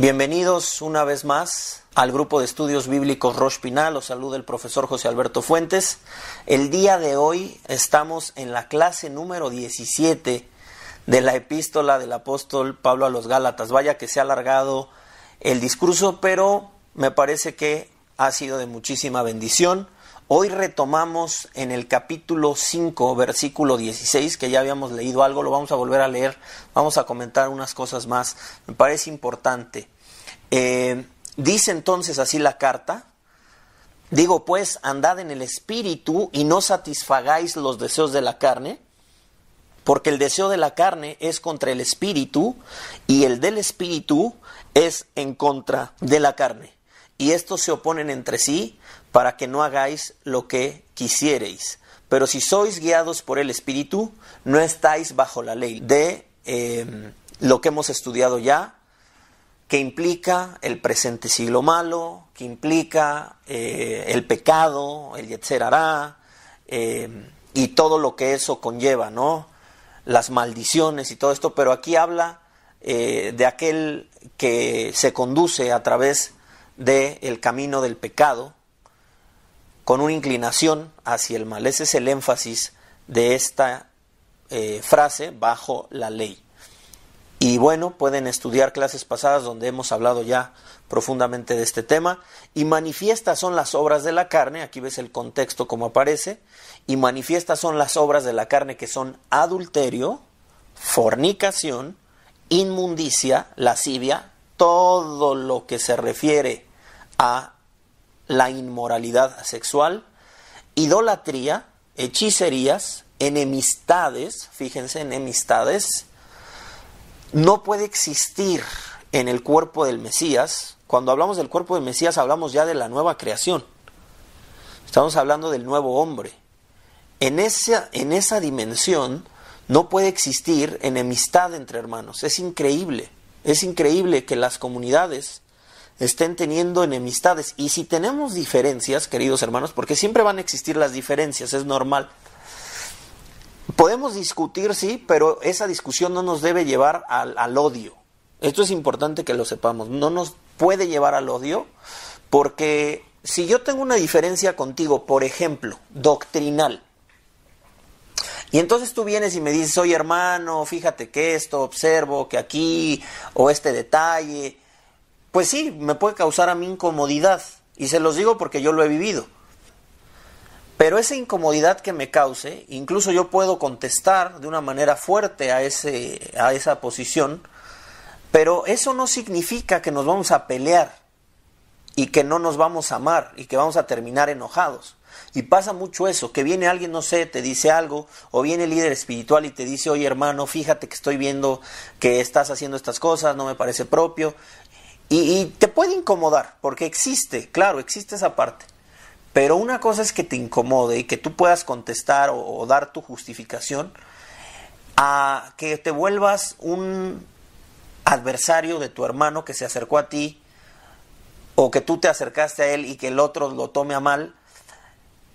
Bienvenidos una vez más al grupo de estudios bíblicos Roche Pinal. Los saluda el profesor José Alberto Fuentes. El día de hoy estamos en la clase número 17 de la epístola del apóstol Pablo a los Gálatas. Vaya que se ha alargado el discurso, pero me parece que ha sido de muchísima bendición. Hoy retomamos en el capítulo 5, versículo 16, que ya habíamos leído algo, lo vamos a volver a leer, vamos a comentar unas cosas más. Me parece importante. Eh, dice entonces así la carta, digo pues, andad en el espíritu y no satisfagáis los deseos de la carne, porque el deseo de la carne es contra el espíritu y el del espíritu es en contra de la carne. Y estos se oponen entre sí para que no hagáis lo que quisiereis. Pero si sois guiados por el Espíritu, no estáis bajo la ley de eh, lo que hemos estudiado ya, que implica el presente siglo malo, que implica eh, el pecado, el yetzer eh, y todo lo que eso conlleva, ¿no? Las maldiciones y todo esto, pero aquí habla eh, de aquel que se conduce a través del el camino del pecado con una inclinación hacia el mal. Ese es el énfasis de esta frase bajo la ley. Y bueno, pueden estudiar clases pasadas donde hemos hablado ya profundamente de este tema. Y manifiestas son las obras de la carne, aquí ves el contexto como aparece, y manifiestas son las obras de la carne que son adulterio, fornicación, inmundicia, lascivia, todo lo que se refiere a la inmoralidad sexual, idolatría, hechicerías, enemistades, fíjense, enemistades, no puede existir en el cuerpo del Mesías. Cuando hablamos del cuerpo del Mesías hablamos ya de la nueva creación. Estamos hablando del nuevo hombre. En esa, en esa dimensión no puede existir enemistad entre hermanos. Es increíble. Es increíble que las comunidades estén teniendo enemistades. Y si tenemos diferencias, queridos hermanos, porque siempre van a existir las diferencias, es normal. Podemos discutir, sí, pero esa discusión no nos debe llevar al, odio. Esto es importante que lo sepamos. No nos puede llevar al odio porque si yo tengo una diferencia contigo, por ejemplo, doctrinal, y entonces tú vienes y me dices, oye hermano, fíjate que esto, observo que aquí, o este detalle, pues sí, me puede causar a mí incomodidad. Y se los digo porque yo lo he vivido. Pero esa incomodidad que me cause, incluso yo puedo contestar de una manera fuerte a, ese, a esa posición, pero eso no significa que nos vamos a pelear y que no nos vamos a amar y que vamos a terminar enojados. Y pasa mucho eso, que viene alguien, no sé, te dice algo, o viene el líder espiritual y te dice, oye hermano, fíjate que estoy viendo que estás haciendo estas cosas, no me parece propio. Y, y te puede incomodar, porque existe, claro, existe esa parte. Pero una cosa es que te incomode y que tú puedas contestar o, dar tu justificación a que te vuelvas un adversario de tu hermano que se acercó a ti o que tú te acercaste a él y que el otro lo tome a mal,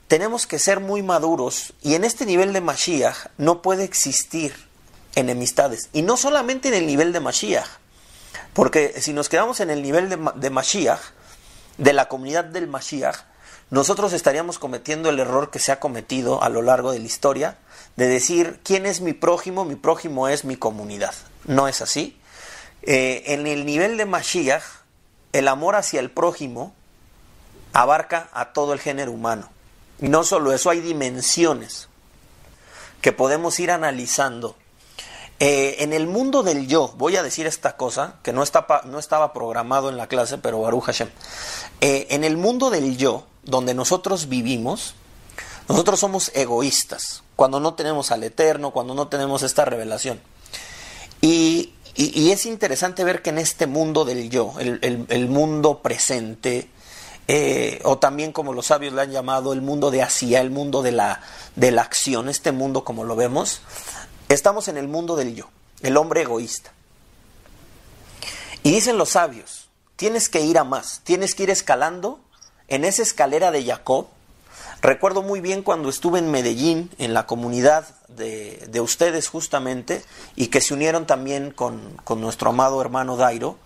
tenemos que ser muy maduros y en este nivel de Mashiach no puede existir enemistades. Y no solamente en el nivel de Mashiach, porque si nos quedamos en el nivel de, de Mashiach, de la comunidad del Mashiach, nosotros estaríamos cometiendo el error que se ha cometido a lo largo de la historia de decir quién es mi prójimo, mi prójimo es mi comunidad. No es así. Eh, en el nivel de Mashiach, el amor hacia el prójimo abarca a todo el género humano. Y no solo eso, hay dimensiones que podemos ir analizando eh, en el mundo del yo, voy a decir esta cosa, que no, está, no estaba programado en la clase, pero Baruch Hashem. Eh, en el mundo del yo, donde nosotros vivimos, nosotros somos egoístas, cuando no tenemos al Eterno, cuando no tenemos esta revelación. Y, es interesante ver que en este mundo del yo, el, mundo presente, eh, o también como los sabios le han llamado, el mundo de hacía, el mundo de la, de la acción, este mundo como lo vemos, Estamos en el mundo del yo, el hombre egoísta. Y dicen los sabios, tienes que ir a más, tienes que ir escalando en esa escalera de Jacob. Recuerdo muy bien cuando estuve en Medellín, en la comunidad de, de ustedes justamente, y que se unieron también con, nuestro amado hermano Dairo,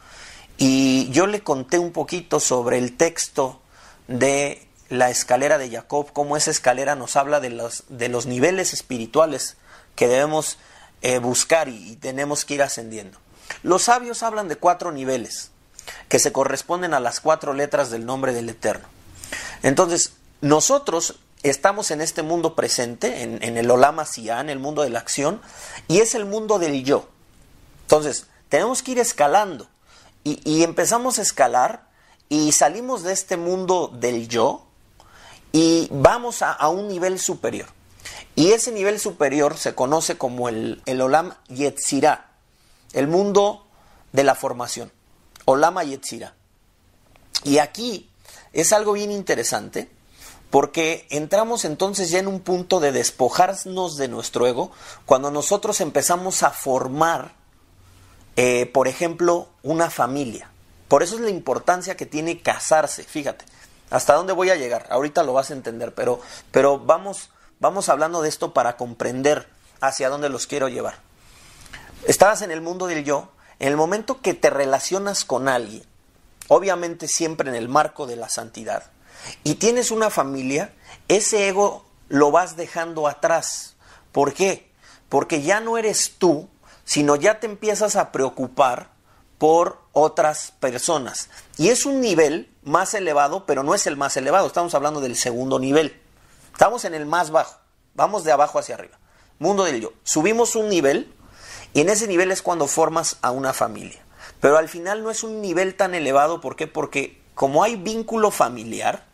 y yo le conté un poquito sobre el texto de la escalera de Jacob, cómo esa escalera nos habla de los, de los niveles espirituales que debemos eh, buscar y, tenemos que ir ascendiendo. Los sabios hablan de cuatro niveles que se corresponden a las cuatro letras del nombre del Eterno. Entonces, nosotros estamos en este mundo presente, en, el Olama Sian, en el mundo de la acción, y es el mundo del yo. Entonces, tenemos que ir escalando. Y, empezamos a escalar y salimos de este mundo del yo y vamos a un nivel superior. Y ese nivel superior se conoce como el, el Olam Yetzirah, el mundo de la formación. Olama Yetzirah. Y aquí es algo bien interesante porque entramos entonces ya en un punto de despojarnos de nuestro ego cuando nosotros empezamos a formar, eh, por ejemplo, una familia. Por eso es la importancia que tiene casarse, fíjate. ¿Hasta dónde voy a llegar? Ahorita lo vas a entender, pero, pero vamos Vamos hablando de esto para comprender hacia dónde los quiero llevar. Estabas en el mundo del yo, en el momento que te relacionas con alguien, obviamente siempre en el marco de la santidad, y tienes una familia, ese ego lo vas dejando atrás. ¿Por qué? Porque ya no eres tú, sino ya te empiezas a preocupar por otras personas. Y es un nivel más elevado, pero no es el más elevado, estamos hablando del segundo nivel. Estamos en el más bajo. Vamos de abajo hacia arriba. Mundo del yo. Subimos un nivel y en ese nivel es cuando formas a una familia. Pero al final no es un nivel tan elevado. ¿Por qué? Porque como hay vínculo familiar,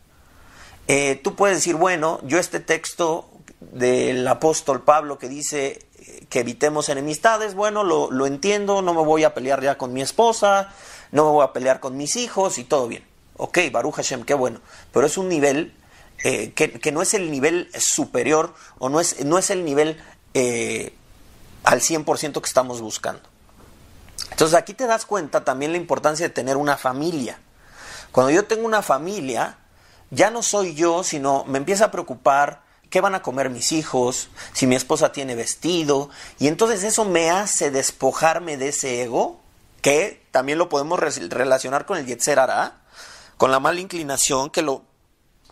eh, tú puedes decir, bueno, yo este texto del apóstol Pablo que dice eh, que evitemos enemistades, bueno, lo, lo entiendo, no me voy a pelear ya con mi esposa, no me voy a pelear con mis hijos y todo bien. Ok, Baruch Hashem, qué bueno. Pero es un nivel eh, que, no es el nivel superior o no es, no es el nivel eh, al 100% que estamos buscando. Entonces aquí te das cuenta también la importancia de tener una familia. Cuando yo tengo una familia, ya no soy yo, sino me empieza a preocupar qué van a comer mis hijos, si mi esposa tiene vestido, y entonces eso me hace despojarme de ese ego, que también lo podemos relacionar con el Yetzer Ara, con la mala inclinación que lo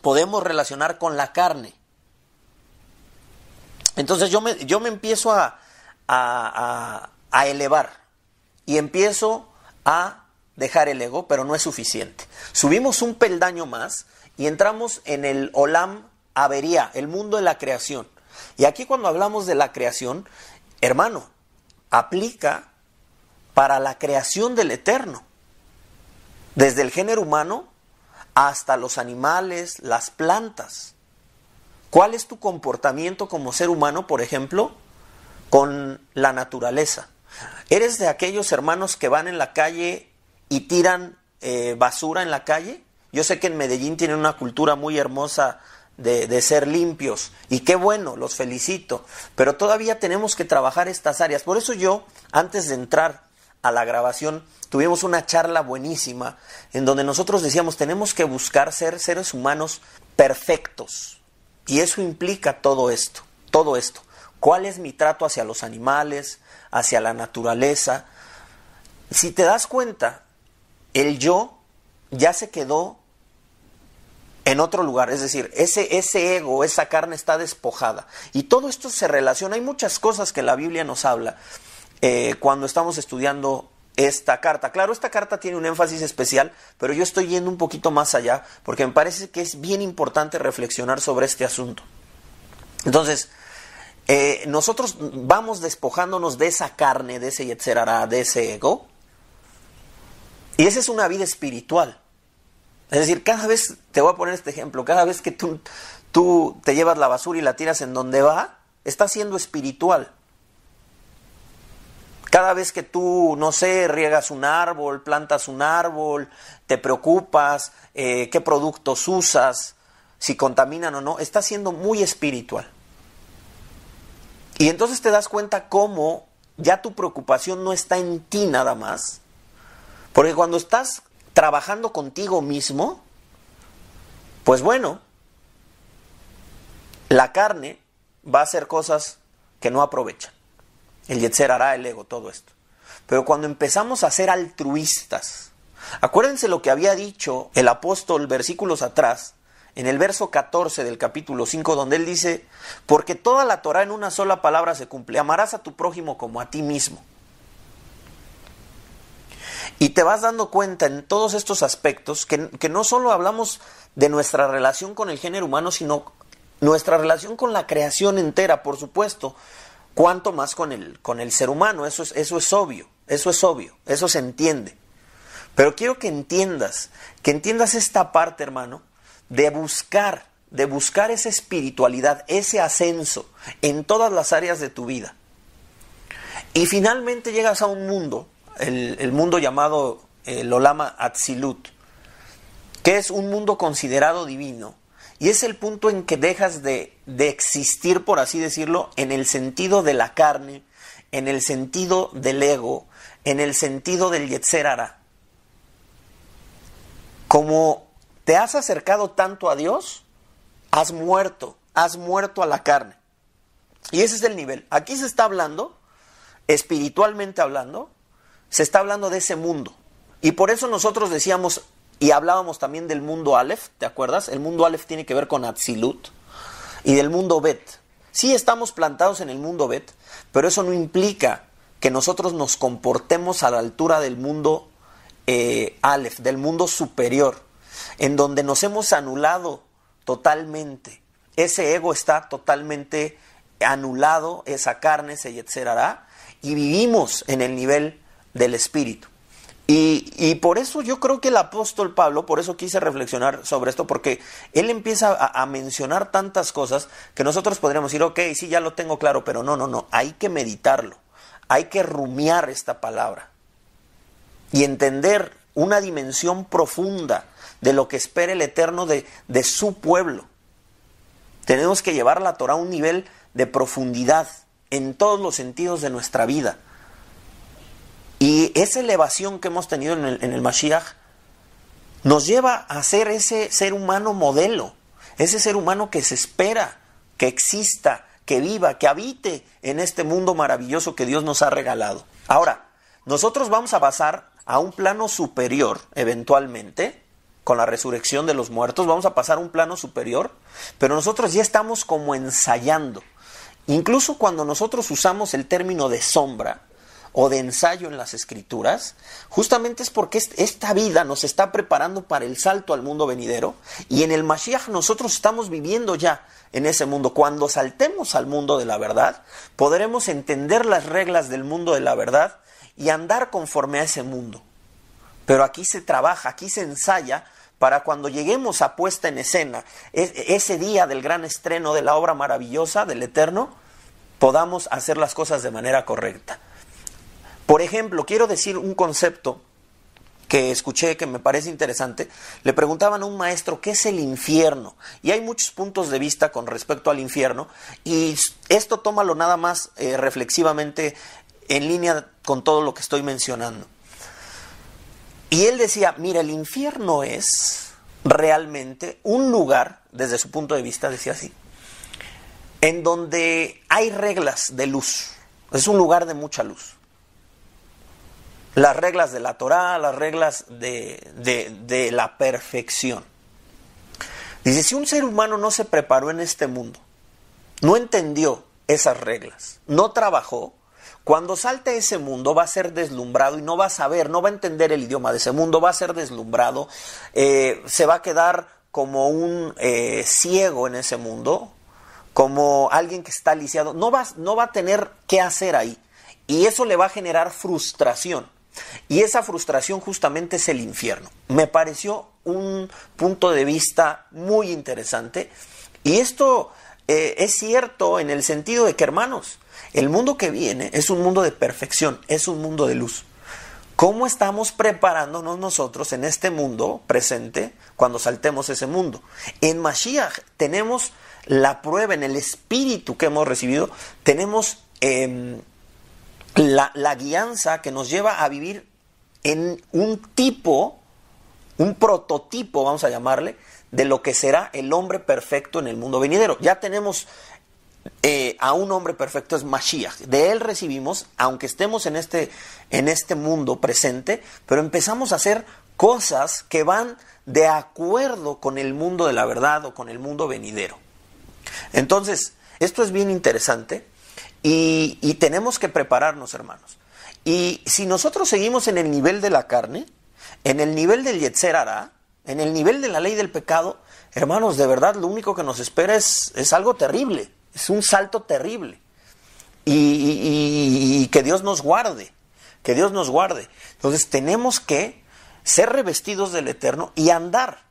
podemos relacionar con la carne. Entonces yo me, yo me empiezo a, a elevar y empiezo a dejar el ego, pero no es suficiente. Subimos un peldaño más y entramos en el Olam Avería, el mundo de la creación. Y aquí cuando hablamos de la creación, hermano, aplica para la creación del Eterno. Desde el género humano hasta los animales, las plantas. ¿Cuál es tu comportamiento como ser humano, por ejemplo, con la naturaleza? ¿Eres de aquellos hermanos que van en la calle y tiran eh, basura en la calle? Yo sé que en Medellín tienen una cultura muy hermosa de, de, ser limpios. Y qué bueno, los felicito. Pero todavía tenemos que trabajar estas áreas. Por eso yo, antes de entrar a la grabación, tuvimos una charla buenísima en donde nosotros decíamos tenemos que buscar ser seres humanos perfectos. Y eso implica todo esto, todo esto. ¿Cuál es mi trato hacia los animales, hacia la naturaleza? Si te das cuenta, el yo ya se quedó en otro lugar, es decir, ese, ese ego, esa carne está despojada. Y todo esto se relaciona, hay muchas cosas que la Biblia nos habla. Eh, cuando estamos estudiando esta carta. Claro, esta carta tiene un énfasis especial, pero yo estoy yendo un poquito más allá porque me parece que es bien importante reflexionar sobre este asunto. Entonces, eh, nosotros vamos despojándonos de esa carne, de ese yetzerara, de ese ego. Y esa es una vida espiritual. Es decir, cada vez, te voy a poner este ejemplo, cada vez que tú, tú te llevas la basura y la tiras en donde va, está siendo espiritual. Cada vez que tú, no sé, riegas un árbol, plantas un árbol, te preocupas, eh, qué productos usas, si contaminan o no, está siendo muy espiritual. Y entonces te das cuenta cómo ya tu preocupación no está en ti nada más. Porque cuando estás trabajando contigo mismo, pues bueno, la carne va a hacer cosas que no aprovechan. El Yetzer hará el ego, todo esto. Pero cuando empezamos a ser altruistas, acuérdense lo que había dicho el apóstol versículos atrás, en el verso 14 del capítulo 5, donde él dice, porque toda la Torah en una sola palabra se cumple, amarás a tu prójimo como a ti mismo. Y te vas dando cuenta en todos estos aspectos que, no solo hablamos de nuestra relación con el género humano, sino nuestra relación con la creación entera, por supuesto, cuanto más con el, con el ser humano, eso es, eso es obvio, eso es obvio, eso se entiende. Pero quiero que entiendas, que entiendas esta parte, hermano, de buscar, de buscar esa espiritualidad, ese ascenso en todas las áreas de tu vida. Y finalmente llegas a un mundo, el, mundo llamado el eh, Olama Atzilut, que es un mundo considerado divino, y es el punto en que dejas de, existir, por así decirlo, en el sentido de la carne, en el sentido del ego, en el sentido del yetzerara. Como te has acercado tanto a Dios, has muerto, has muerto a la carne. Y ese es el nivel. Aquí se está hablando, espiritualmente hablando, se está hablando de ese mundo. Y por eso nosotros decíamos y hablábamos también del mundo Aleph, ¿te acuerdas? El mundo Aleph tiene que ver con Atzilut y del mundo Bet. Sí estamos plantados en el mundo Bet, pero eso no implica que nosotros nos comportemos a la altura del mundo Alef, eh, Aleph, del mundo superior, en donde nos hemos anulado totalmente. Ese ego está totalmente anulado, esa carne, se yetzerará, y vivimos en el nivel del espíritu. Y, por eso yo creo que el apóstol Pablo, por eso quise reflexionar sobre esto, porque él empieza a, mencionar tantas cosas que nosotros podríamos decir, ok, sí, ya lo tengo claro, pero no, no, no, hay que meditarlo, hay que rumiar esta palabra y entender una dimensión profunda de lo que espera el Eterno de, de su pueblo. Tenemos que llevar la Torah a un nivel de profundidad en todos los sentidos de nuestra vida. Y esa elevación que hemos tenido en el, Mashiach nos lleva a ser ese ser humano modelo, ese ser humano que se espera, que exista, que viva, que habite en este mundo maravilloso que Dios nos ha regalado. Ahora, nosotros vamos a pasar a un plano superior, eventualmente, con la resurrección de los muertos, vamos a pasar a un plano superior, pero nosotros ya estamos como ensayando. Incluso cuando nosotros usamos el término de sombra, o de ensayo en las escrituras, justamente es porque esta vida nos está preparando para el salto al mundo venidero y en el Mashiach nosotros estamos viviendo ya en ese mundo. Cuando saltemos al mundo de la verdad, podremos entender las reglas del mundo de la verdad y andar conforme a ese mundo. Pero aquí se trabaja, aquí se ensaya para cuando lleguemos a puesta en escena, e, ese día del gran estreno de la obra maravillosa del Eterno, podamos hacer las cosas de manera correcta. Por ejemplo, quiero decir un concepto que escuché que me parece interesante, le preguntaban a un maestro qué es el infierno. Y hay muchos puntos de vista con respecto al infierno. Y esto tómalo nada más eh, reflexivamente en línea con todo lo que estoy mencionando. Y él decía, mira, el infierno es realmente un lugar, desde su punto de vista decía así, en donde hay reglas de luz. Es un lugar de mucha luz las reglas de la Torá, las reglas de, la perfección. Dice, si un ser humano no se preparó en este mundo, no entendió esas reglas, no trabajó, cuando salte a ese mundo va a ser deslumbrado y no va a saber, no va a entender el idioma de ese mundo, va a ser deslumbrado, eh, se va a quedar como un eh, ciego en ese mundo, como alguien que está lisiado, no va, no va a tener qué hacer ahí. Y eso le va a generar frustración. Y esa frustración justamente es el infierno. Me pareció un punto de vista muy interesante. Y esto eh, es cierto en el sentido de que, hermanos, el mundo que viene es un mundo de perfección, es un mundo de luz. ¿Cómo estamos preparándonos nosotros en este mundo presente cuando saltemos ese mundo? En Mashiach tenemos la prueba, en el espíritu que hemos recibido, tenemos... Em, la, la guianza que nos lleva a vivir en un tipo, un prototipo, vamos a llamarle, de lo que será el hombre perfecto en el mundo venidero. Ya tenemos eh, a un hombre perfecto, es Mashiach. De él recibimos, aunque estemos en este, en este mundo presente, pero empezamos a hacer cosas que van de acuerdo con el mundo de la verdad o con el mundo venidero. Entonces, esto es bien interesante y, tenemos que prepararnos, hermanos. Y si nosotros seguimos en el nivel de la carne, en el nivel del Yetzer en el nivel de la ley del pecado, hermanos, de verdad lo único que nos espera es, es algo terrible, es un salto terrible. Y, y, que Dios nos guarde, que Dios nos guarde. Entonces tenemos que ser revestidos del Eterno y andar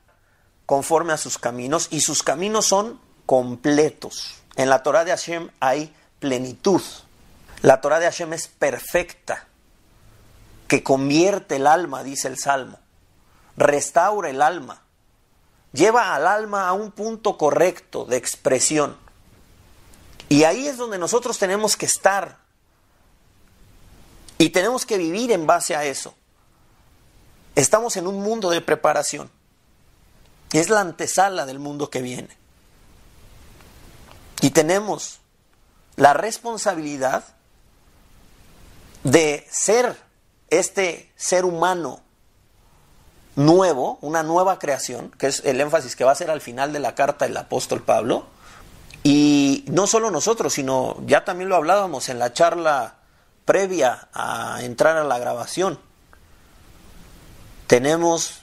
conforme a sus caminos, y sus caminos son completos. En la Torah de Hashem hay plenitud. La Torah de Hashem es perfecta, que convierte el alma, dice el Salmo, restaura el alma, lleva al alma a un punto correcto de expresión. Y ahí es donde nosotros tenemos que estar y tenemos que vivir en base a eso. Estamos en un mundo de preparación. Es la antesala del mundo que viene. Y tenemos la responsabilidad de ser este ser humano nuevo, una nueva creación, que es el énfasis que va a ser al final de la carta del apóstol Pablo, y no solo nosotros, sino ya también lo hablábamos en la charla previa a entrar a la grabación, tenemos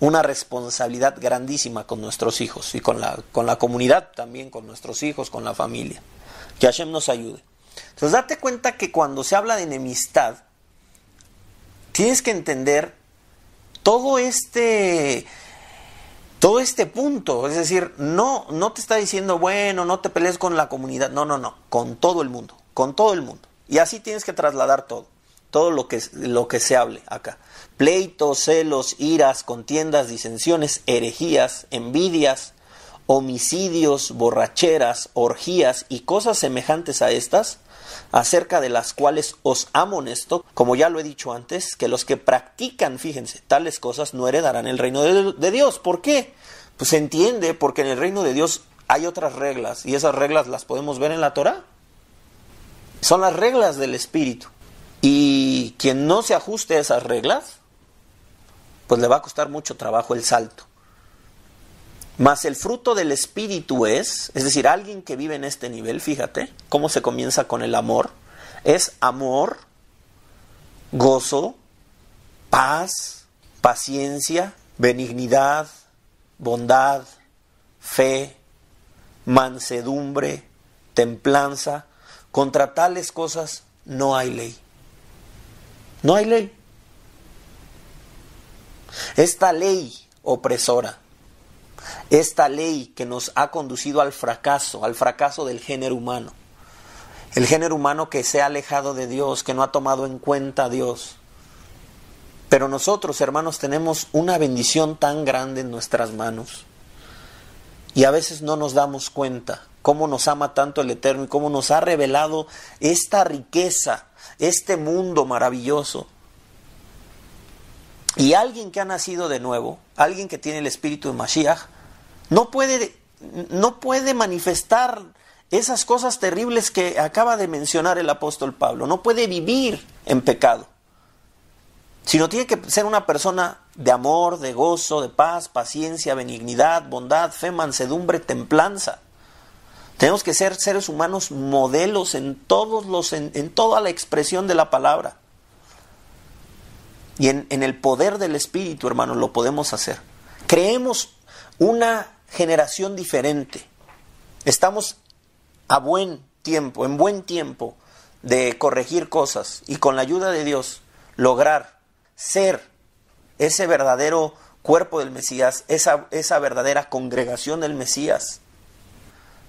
una responsabilidad grandísima con nuestros hijos y con la, con la comunidad también, con nuestros hijos, con la familia. Que Hashem nos ayude. Entonces date cuenta que cuando se habla de enemistad, tienes que entender todo este todo este punto, es decir, no no te está diciendo, bueno, no te pelees con la comunidad, no, no, no, con todo el mundo, con todo el mundo. Y así tienes que trasladar todo, todo lo que lo que se hable acá. Pleitos, celos, iras, contiendas, disensiones, herejías, envidias, homicidios, borracheras, orgías y cosas semejantes a estas, acerca de las cuales os amonesto, como ya lo he dicho antes, que los que practican, fíjense, tales cosas no heredarán el reino de, Dios. ¿Por qué? Pues se entiende, porque en el reino de Dios hay otras reglas y esas reglas las podemos ver en la Torah. Son las reglas del Espíritu. Y quien no se ajuste a esas reglas, pues le va a costar mucho trabajo el salto. Mas el fruto del Espíritu es, es decir, alguien que vive en este nivel, fíjate, cómo se comienza con el amor, es amor, gozo, paz, paciencia, benignidad, bondad, fe, mansedumbre, templanza. Contra tales cosas no hay ley. No hay ley. Esta ley opresora esta ley que nos ha conducido al fracaso, al fracaso del género humano. El género humano que se ha alejado de Dios, que no ha tomado en cuenta a Dios. Pero nosotros, hermanos, tenemos una bendición tan grande en nuestras manos. Y a veces no nos damos cuenta cómo nos ama tanto el Eterno y cómo nos ha revelado esta riqueza, este mundo maravilloso y alguien que ha nacido de nuevo, alguien que tiene el espíritu de Mashiach, no puede, no puede manifestar esas cosas terribles que acaba de mencionar el apóstol Pablo. No puede vivir en pecado, sino tiene que ser una persona de amor, de gozo, de paz, paciencia, benignidad, bondad, fe, mansedumbre, templanza. Tenemos que ser seres humanos modelos en, todos los, en toda la expresión de la palabra. Y en, el poder del Espíritu, hermanos, lo podemos hacer. Creemos una generación diferente. Estamos a buen tiempo, en buen tiempo de corregir cosas y con la ayuda de Dios lograr ser ese verdadero cuerpo del Mesías, esa, esa verdadera congregación del Mesías.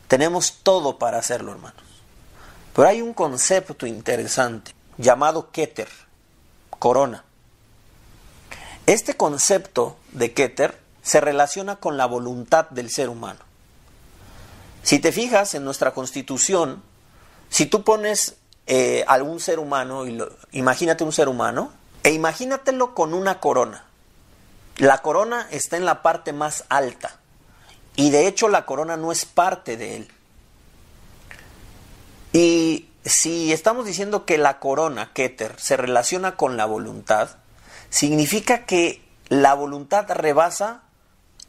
Tenemos todo para hacerlo, hermanos. Pero hay un concepto interesante llamado Keter, corona. Este concepto de Keter se relaciona con la voluntad del ser humano. Si te fijas en nuestra constitución, si tú pones eh, algún ser humano, y imagínate un ser humano, e imagínatelo con una corona. La corona está en la parte más alta y de hecho la corona no es parte de él. Y si estamos diciendo que la corona, Keter, se relaciona con la voluntad, significa que la voluntad rebasa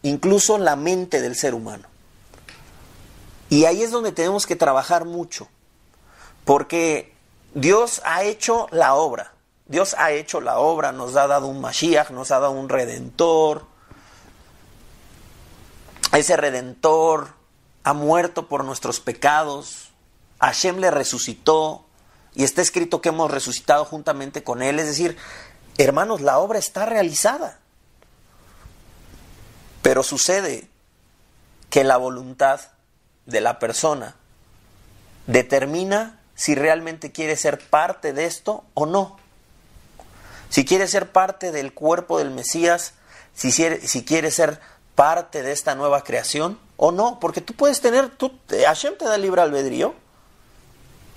incluso la mente del ser humano. Y ahí es donde tenemos que trabajar mucho, porque Dios ha hecho la obra, Dios ha hecho la obra, nos ha dado un Mashiach, nos ha dado un redentor, ese redentor ha muerto por nuestros pecados, Hashem le resucitó, y está escrito que hemos resucitado juntamente con Él. Es decir, Hermanos, la obra está realizada. Pero sucede que la voluntad de la persona determina si realmente quiere ser parte de esto o no. Si quiere ser parte del cuerpo del Mesías, si, quiere ser parte de esta nueva creación o no, porque tú puedes tener, tú, eh, Hashem te da libre albedrío,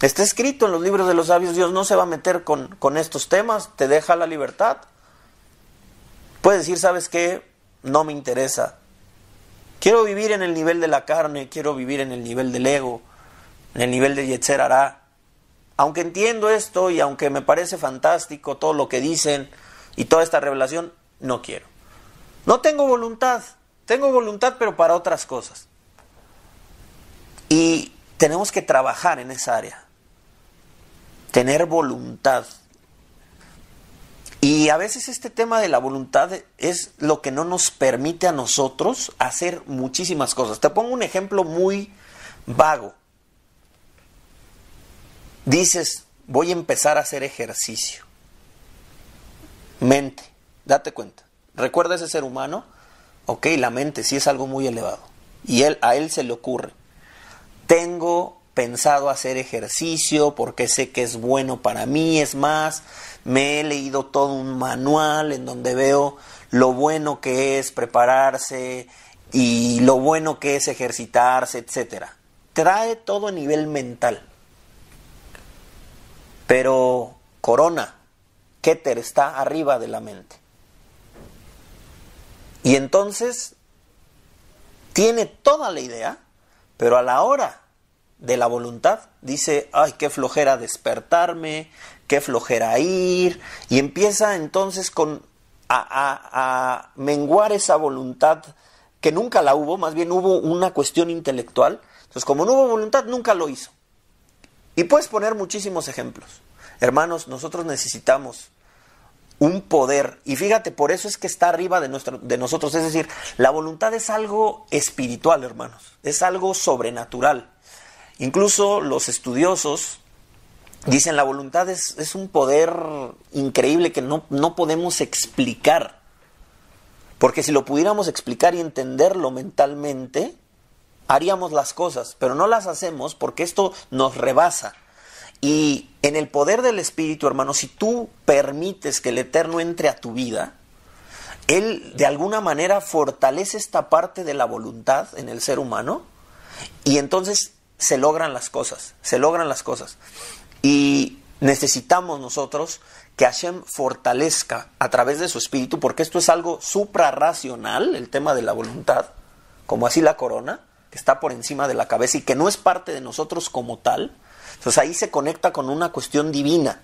Está escrito en los libros de los sabios, Dios no se va a meter con, estos temas, te deja la libertad. Puedes decir, ¿sabes qué? No me interesa. Quiero vivir en el nivel de la carne, quiero vivir en el nivel del ego, en el nivel de Yetzer Hará. Aunque entiendo esto y aunque me parece fantástico todo lo que dicen y toda esta revelación, no quiero. No tengo voluntad, tengo voluntad pero para otras cosas. Y tenemos que trabajar en esa área tener voluntad. Y a veces este tema de la voluntad es lo que no nos permite a nosotros hacer muchísimas cosas. Te pongo un ejemplo muy vago. Dices, voy a empezar a hacer ejercicio. Mente, date cuenta. Recuerda ese ser humano, ok, la mente sí es algo muy elevado. Y él, a él se le ocurre, tengo pensado hacer ejercicio porque sé que es bueno para mí. Es más, me he leído todo un manual en donde veo lo bueno que es prepararse y lo bueno que es ejercitarse, etcétera. Trae todo a nivel mental. Pero Corona, Keter está arriba de la mente. Y entonces tiene toda la idea, pero a la hora de la voluntad dice, ay, qué flojera despertarme, qué flojera ir, y empieza entonces con a, a, menguar esa voluntad que nunca la hubo, más bien hubo una cuestión intelectual, entonces como no hubo voluntad, nunca lo hizo. Y puedes poner muchísimos ejemplos. Hermanos, nosotros necesitamos un poder. Y fíjate, por eso es que está arriba de, nuestro, de nosotros. Es decir, la voluntad es algo espiritual, hermanos. Es algo sobrenatural. Incluso los estudiosos dicen la voluntad es, un poder increíble que no, no podemos explicar. Porque si lo pudiéramos explicar y entenderlo mentalmente, haríamos las cosas, pero no las hacemos porque esto nos rebasa. Y en el poder del Espíritu, hermano, si tú permites que el Eterno entre a tu vida, Él de alguna manera fortalece esta parte de la voluntad en el ser humano y entonces se logran las cosas, se logran las cosas. Y necesitamos nosotros que Hashem fortalezca a través de su espíritu, porque esto es algo suprarracional, el tema de la voluntad, como así la corona, que está por encima de la cabeza y que no es parte de nosotros como tal. Entonces ahí se conecta con una cuestión divina.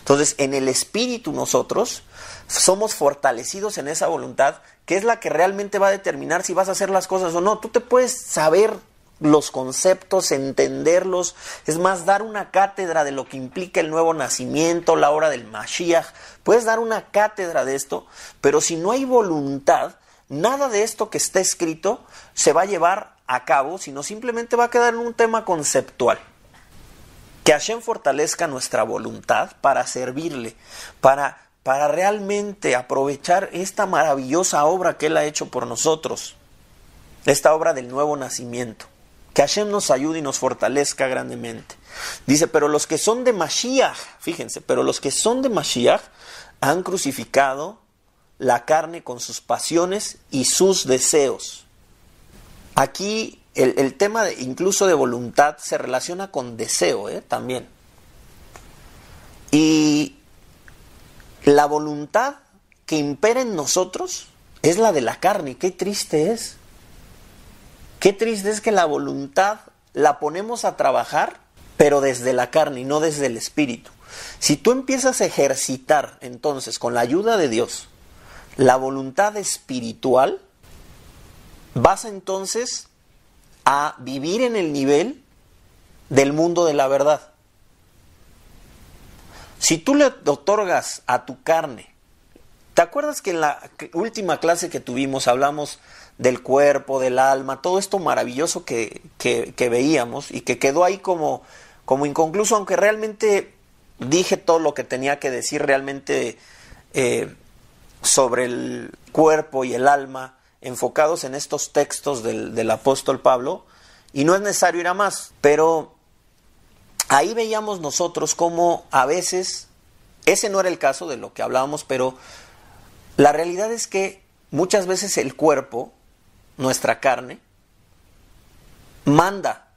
Entonces en el espíritu nosotros somos fortalecidos en esa voluntad que es la que realmente va a determinar si vas a hacer las cosas o no. Tú te puedes saber los conceptos, entenderlos, es más, dar una cátedra de lo que implica el nuevo nacimiento, la obra del Mashiach. Puedes dar una cátedra de esto, pero si no hay voluntad, nada de esto que está escrito se va a llevar a cabo, sino simplemente va a quedar en un tema conceptual. Que Hashem fortalezca nuestra voluntad para servirle, para, para realmente aprovechar esta maravillosa obra que Él ha hecho por nosotros, esta obra del nuevo nacimiento. Que Hashem nos ayude y nos fortalezca grandemente. Dice, pero los que son de Mashiach, fíjense, pero los que son de Mashiach han crucificado la carne con sus pasiones y sus deseos. Aquí el, tema incluso de voluntad se relaciona con deseo ¿eh? también. Y la voluntad que impera en nosotros es la de la carne. Qué triste es. Qué triste es que la voluntad la ponemos a trabajar, pero desde la carne y no desde el espíritu. Si tú empiezas a ejercitar entonces con la ayuda de Dios la voluntad espiritual, vas entonces a vivir en el nivel del mundo de la verdad. Si tú le otorgas a tu carne ¿Te acuerdas que en la última clase que tuvimos hablamos del cuerpo, del alma, todo esto maravilloso que, veíamos y que quedó ahí como, como inconcluso, aunque realmente dije todo lo que tenía que decir realmente eh, sobre el cuerpo y el alma enfocados en estos textos del, del, apóstol Pablo y no es necesario ir a más, pero ahí veíamos nosotros cómo a veces, ese no era el caso de lo que hablábamos, pero la realidad es que muchas veces el cuerpo, nuestra carne, manda,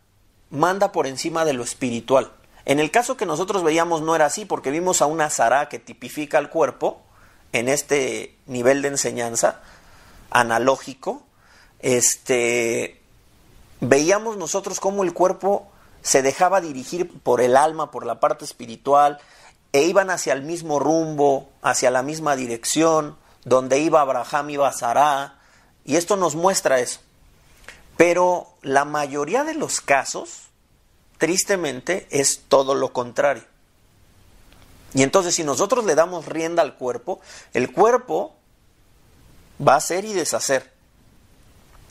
manda por encima de lo espiritual. En el caso que nosotros veíamos no era así porque vimos a una Zara que tipifica al cuerpo en este nivel de enseñanza analógico. Este veíamos nosotros cómo el cuerpo se dejaba dirigir por el alma, por la parte espiritual e iban hacia el mismo rumbo, hacia la misma dirección donde iba Abraham iba Sará, y esto nos muestra eso. Pero la mayoría de los casos, tristemente, es todo lo contrario. Y entonces si nosotros le damos rienda al cuerpo, el cuerpo va a hacer y deshacer.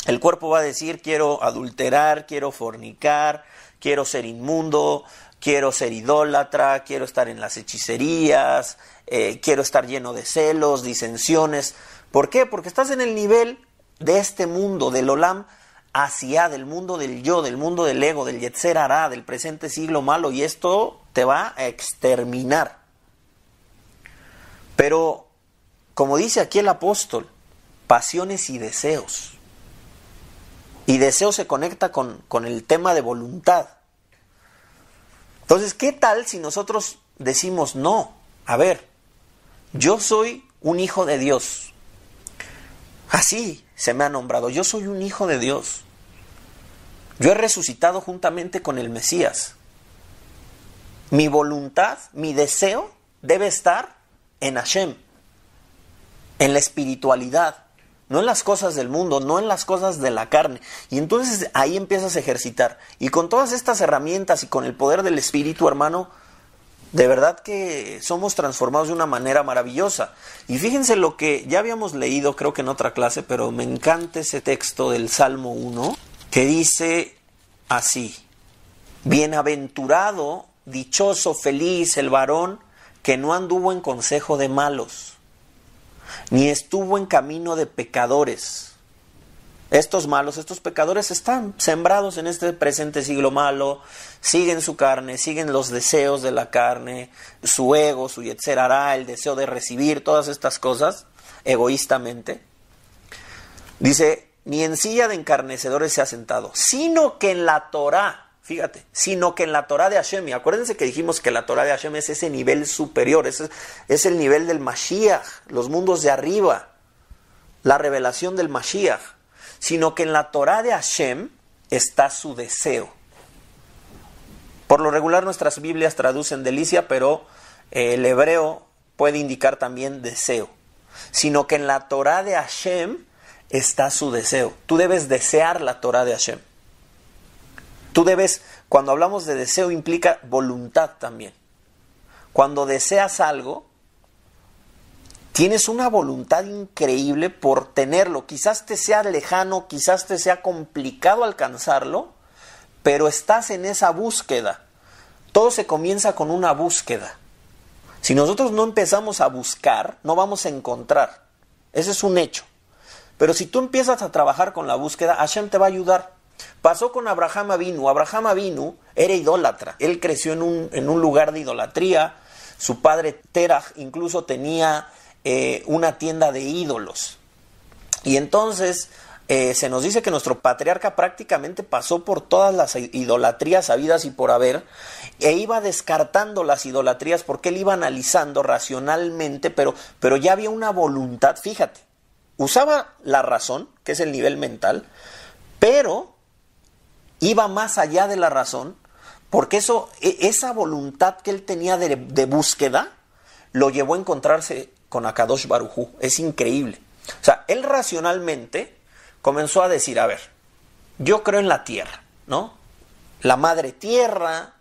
El cuerpo va a decir, quiero adulterar, quiero fornicar, quiero ser inmundo, quiero ser idólatra, quiero estar en las hechicerías, eh, quiero estar lleno de celos, disensiones. ¿Por qué? Porque estás en el nivel de este mundo, del Olam, hacia del mundo del yo, del mundo del ego, del Yetzer Hará, del presente siglo malo, y esto te va a exterminar. Pero, como dice aquí el apóstol, pasiones y deseos. Y deseo se conecta con, con el tema de voluntad. Entonces, ¿qué tal si nosotros decimos, no, a ver, yo soy un hijo de Dios? Así se me ha nombrado, yo soy un hijo de Dios. Yo he resucitado juntamente con el Mesías. Mi voluntad, mi deseo debe estar en Hashem, en la espiritualidad, no en las cosas del mundo, no en las cosas de la carne. Y entonces ahí empiezas a ejercitar. Y con todas estas herramientas y con el poder del Espíritu, hermano, de verdad que somos transformados de una manera maravillosa. Y fíjense lo que ya habíamos leído, creo que en otra clase, pero me encanta ese texto del Salmo 1, que dice así, bienaventurado, dichoso, feliz el varón que no anduvo en consejo de malos ni estuvo en camino de pecadores. Estos malos, estos pecadores están sembrados en este presente siglo malo, siguen su carne, siguen los deseos de la carne, su ego, su yetzer el deseo de recibir todas estas cosas egoístamente. Dice, ni en silla de encarnecedores se ha sentado, sino que en la Torah fíjate, sino que en la Torah de Hashem, y acuérdense que dijimos que la Torah de Hashem es ese nivel superior, es, el nivel del Mashiach, los mundos de arriba, la revelación del Mashiach, sino que en la Torah de Hashem está su deseo. Por lo regular nuestras Biblias traducen delicia, pero eh, el hebreo puede indicar también deseo, sino que en la Torah de Hashem está su deseo. Tú debes desear la Torah de Hashem. Tú debes, cuando hablamos de deseo, implica voluntad también. Cuando deseas algo, tienes una voluntad increíble por tenerlo. Quizás te sea lejano, quizás te sea complicado alcanzarlo, pero estás en esa búsqueda. Todo se comienza con una búsqueda. Si nosotros no empezamos a buscar, no vamos a encontrar. Ese es un hecho. Pero si tú empiezas a trabajar con la búsqueda, Hashem te va a ayudar. Pasó con Abraham Avinu. Abraham Avinu era idólatra. Él creció en un, lugar de idolatría. Su padre Teraj incluso tenía eh, una tienda de ídolos. Y entonces eh, se nos dice que nuestro patriarca prácticamente pasó por todas las idolatrías habidas y por haber e iba descartando las idolatrías porque él iba analizando racionalmente, pero, pero ya había una voluntad, fíjate, usaba la razón, que es el nivel mental, pero iba más allá de la razón, porque eso, e, esa voluntad que él tenía de, búsqueda lo llevó a encontrarse con Akadosh Barujú. Es increíble. O sea, él racionalmente comenzó a decir, a ver, yo creo en la tierra, ¿no? La madre tierra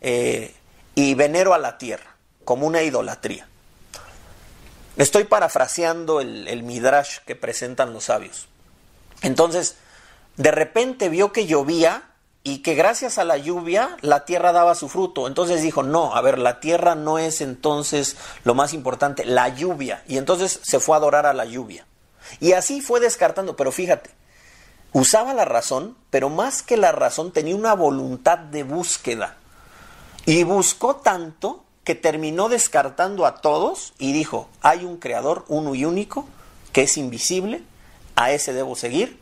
eh, y venero a la tierra como una idolatría. Estoy parafraseando el midrash que presentan los sabios. Entonces, de repente vio que llovía y que gracias a la lluvia la tierra daba su fruto. Entonces dijo, no, a ver, la tierra no es entonces lo más importante, la lluvia. Y entonces se fue a adorar a la lluvia. Y así fue descartando, pero fíjate, usaba la razón, pero más que la razón tenía una voluntad de búsqueda. Y buscó tanto que terminó descartando a todos y dijo, hay un creador uno y único que es invisible, a ese debo seguir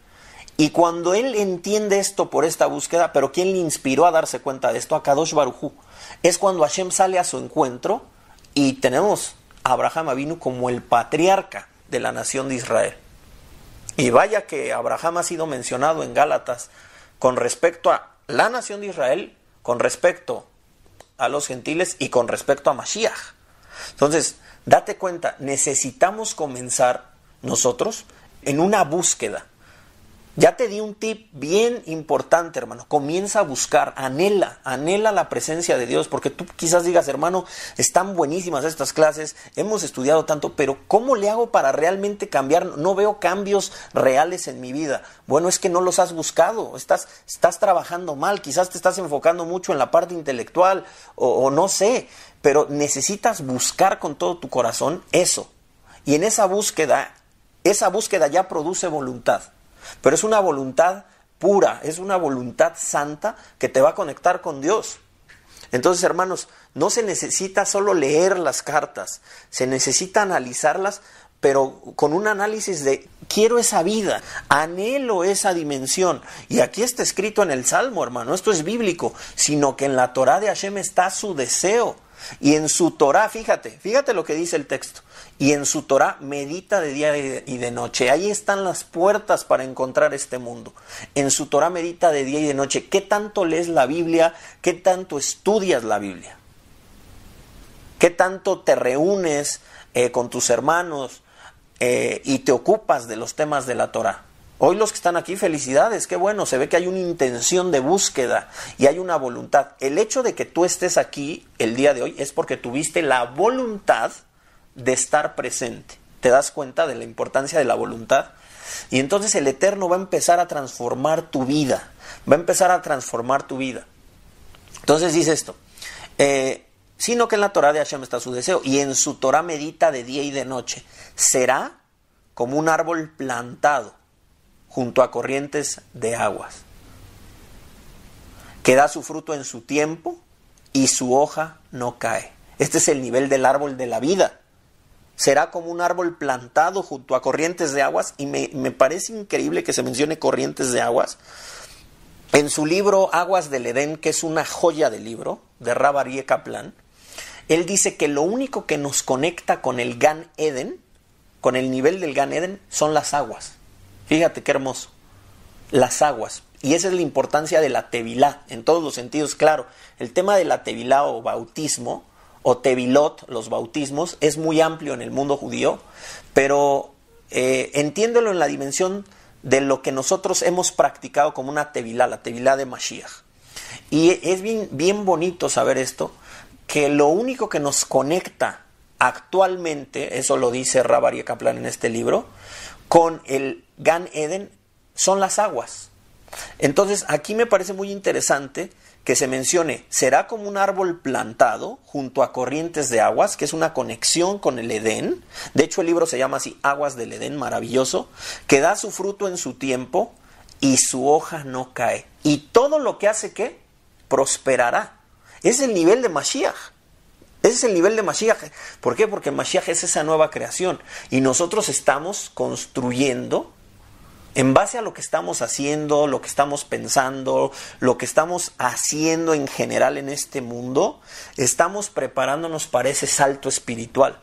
y cuando él entiende esto por esta búsqueda, pero ¿quién le inspiró a darse cuenta de esto? A Kadosh Barujú. Es cuando Hashem sale a su encuentro y tenemos a Abraham Avinu como el patriarca de la nación de Israel. Y vaya que Abraham ha sido mencionado en Gálatas con respecto a la nación de Israel, con respecto a los gentiles y con respecto a Mashiach. Entonces, date cuenta, necesitamos comenzar nosotros en una búsqueda ya te di un tip bien importante, hermano. Comienza a buscar, anhela, anhela la presencia de Dios, porque tú quizás digas, hermano, están buenísimas estas clases, hemos estudiado tanto, pero ¿cómo le hago para realmente cambiar? No veo cambios reales en mi vida. Bueno, es que no los has buscado, estás, estás trabajando mal, quizás te estás enfocando mucho en la parte intelectual o no sé, pero necesitas buscar con todo tu corazón eso. Y en esa búsqueda, esa búsqueda ya produce voluntad. Pero es una voluntad pura, es una voluntad santa que te va a conectar con Dios. Entonces, hermanos, no se necesita solo leer las cartas, se necesita analizarlas, pero con un análisis de quiero esa vida, anhelo esa dimensión. Y aquí está escrito en el Salmo, hermano, esto es bíblico, sino que en la Torah de Hashem está su deseo. Y en su Torah, fíjate, fíjate lo que dice el texto y en su Torah medita de día y de noche. Ahí están las puertas para encontrar este mundo. En su Torah medita de día y de noche. ¿Qué tanto lees la Biblia? ¿Qué tanto estudias la Biblia? ¿Qué tanto te reúnes eh, con tus hermanos eh, y te ocupas de los temas de la Torah? Hoy los que están aquí, felicidades, qué bueno, se ve que hay una intención de búsqueda y hay una voluntad. El hecho de que tú estés aquí el día de hoy es porque tuviste la voluntad de estar presente. Te das cuenta de la importancia de la voluntad. Y entonces el Eterno va a empezar a transformar tu vida. Va a empezar a transformar tu vida. Entonces dice esto. Eh, sino que en la Torah de Hashem está su deseo. Y en su Torah medita de día y de noche. Será como un árbol plantado junto a corrientes de aguas. Que da su fruto en su tiempo y su hoja no cae. Este es el nivel del árbol de la vida será como un árbol plantado junto a corrientes de aguas, y me, parece increíble que se mencione corrientes de aguas. En su libro Aguas del Edén, que es una joya de libro, de Rabarie Kaplan, él dice que lo único que nos conecta con el Gan Eden, con el nivel del Gan Eden, son las aguas. Fíjate qué hermoso. Las aguas. Y esa es la importancia de la tevilá, en todos los sentidos, claro. El tema de la tevilá o bautismo, o tevilot, los bautismos, es muy amplio en el mundo judío, pero eh, entiéndelo en la dimensión de lo que nosotros hemos practicado como una tevilá, la tevilá de Mashiach. Y es bien, bien bonito saber esto, que lo único que nos conecta actualmente, eso lo dice Rabari Kaplan en este libro, con el Gan Eden son las aguas. Entonces, aquí me parece muy interesante que se mencione, será como un árbol plantado junto a corrientes de aguas, que es una conexión con el Edén. De hecho, el libro se llama así, Aguas del Edén, maravilloso, que da su fruto en su tiempo y su hoja no cae. Y todo lo que hace que prosperará. Es el nivel de Mashiach. Ese es el nivel de Mashiach. ¿Por qué? Porque Mashiach es esa nueva creación. Y nosotros estamos construyendo en base a lo que estamos haciendo, lo que estamos pensando, lo que estamos haciendo en general en este mundo, estamos preparándonos para ese salto espiritual.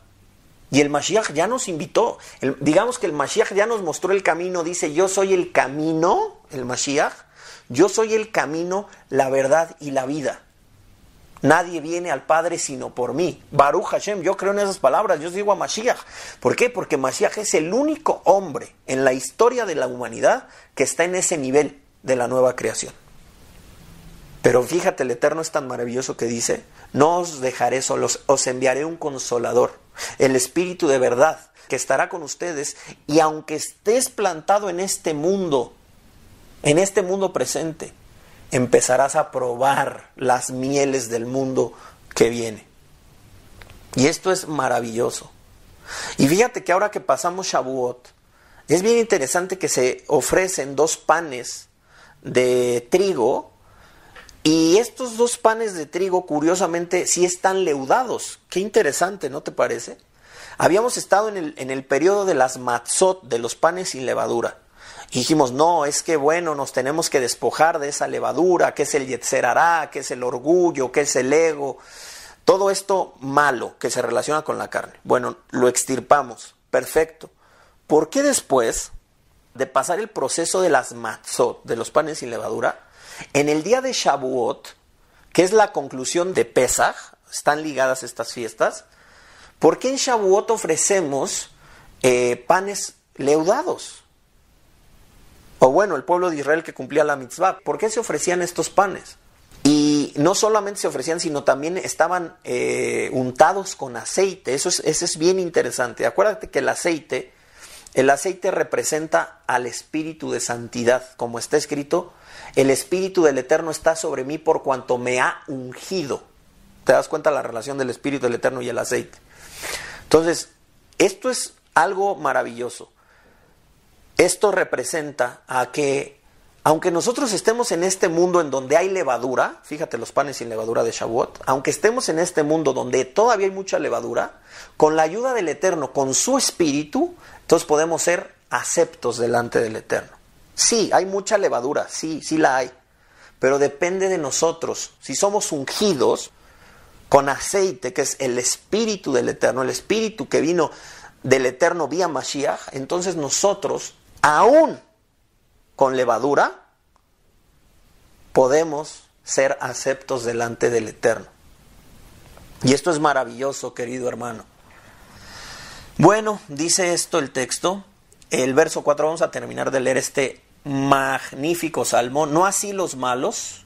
Y el Mashiach ya nos invitó. digamos que el Mashiach ya nos mostró el camino. Dice, yo soy el camino, el Mashiach. Yo soy el camino, la verdad y la vida. Nadie viene al Padre sino por mí. Baruch Hashem, yo creo en esas palabras, yo digo a Mashiach. ¿Por qué? Porque Mashiach es el único hombre en la historia de la humanidad que está en ese nivel de la nueva creación. Pero fíjate, el Eterno es tan maravilloso que dice, no os dejaré solos, os enviaré un consolador, el Espíritu de verdad, que estará con ustedes, y aunque estés plantado en este mundo, en este mundo presente, empezarás a probar las mieles del mundo que viene. Y esto es maravilloso. Y fíjate que ahora que pasamos Shavuot, es bien interesante que se ofrecen dos panes de trigo y estos dos panes de trigo curiosamente sí están leudados. Qué interesante, ¿no te parece? Habíamos estado en el, en el periodo de las matzot, de los panes sin levadura dijimos, no, es que bueno, nos tenemos que despojar de esa levadura, que es el yetzerará, que es el orgullo, que es el ego, todo esto malo que se relaciona con la carne. Bueno, lo extirpamos, perfecto. ¿Por qué después de pasar el proceso de las matzot, de los panes sin levadura, en el día de Shavuot, que es la conclusión de Pesach, están ligadas estas fiestas, ¿por qué en Shavuot ofrecemos eh, panes leudados? bueno, el pueblo de Israel que cumplía la mitzvah. ¿Por qué se ofrecían estos panes? Y no solamente se ofrecían, sino también estaban eh, untados con aceite. Eso es, eso es bien interesante. Acuérdate que el aceite, el aceite representa al espíritu de santidad, como está escrito, el espíritu del Eterno está sobre mí por cuanto me ha ungido. ¿Te das cuenta la relación del espíritu del Eterno y el aceite? Entonces, esto es algo maravilloso. Esto representa a que, aunque nosotros estemos en este mundo en donde hay levadura, fíjate los panes sin levadura de Shavuot, aunque estemos en este mundo donde todavía hay mucha levadura, con la ayuda del Eterno, con su espíritu, entonces podemos ser aceptos delante del Eterno. Sí, hay mucha levadura, sí, sí la hay, pero depende de nosotros. Si somos ungidos con aceite, que es el espíritu del Eterno, el espíritu que vino del Eterno vía Mashiach, entonces nosotros aún con levadura, podemos ser aceptos delante del Eterno. Y esto es maravilloso, querido hermano. Bueno, dice esto el texto. El verso 4 vamos a terminar de leer este magnífico salmo. No así los malos,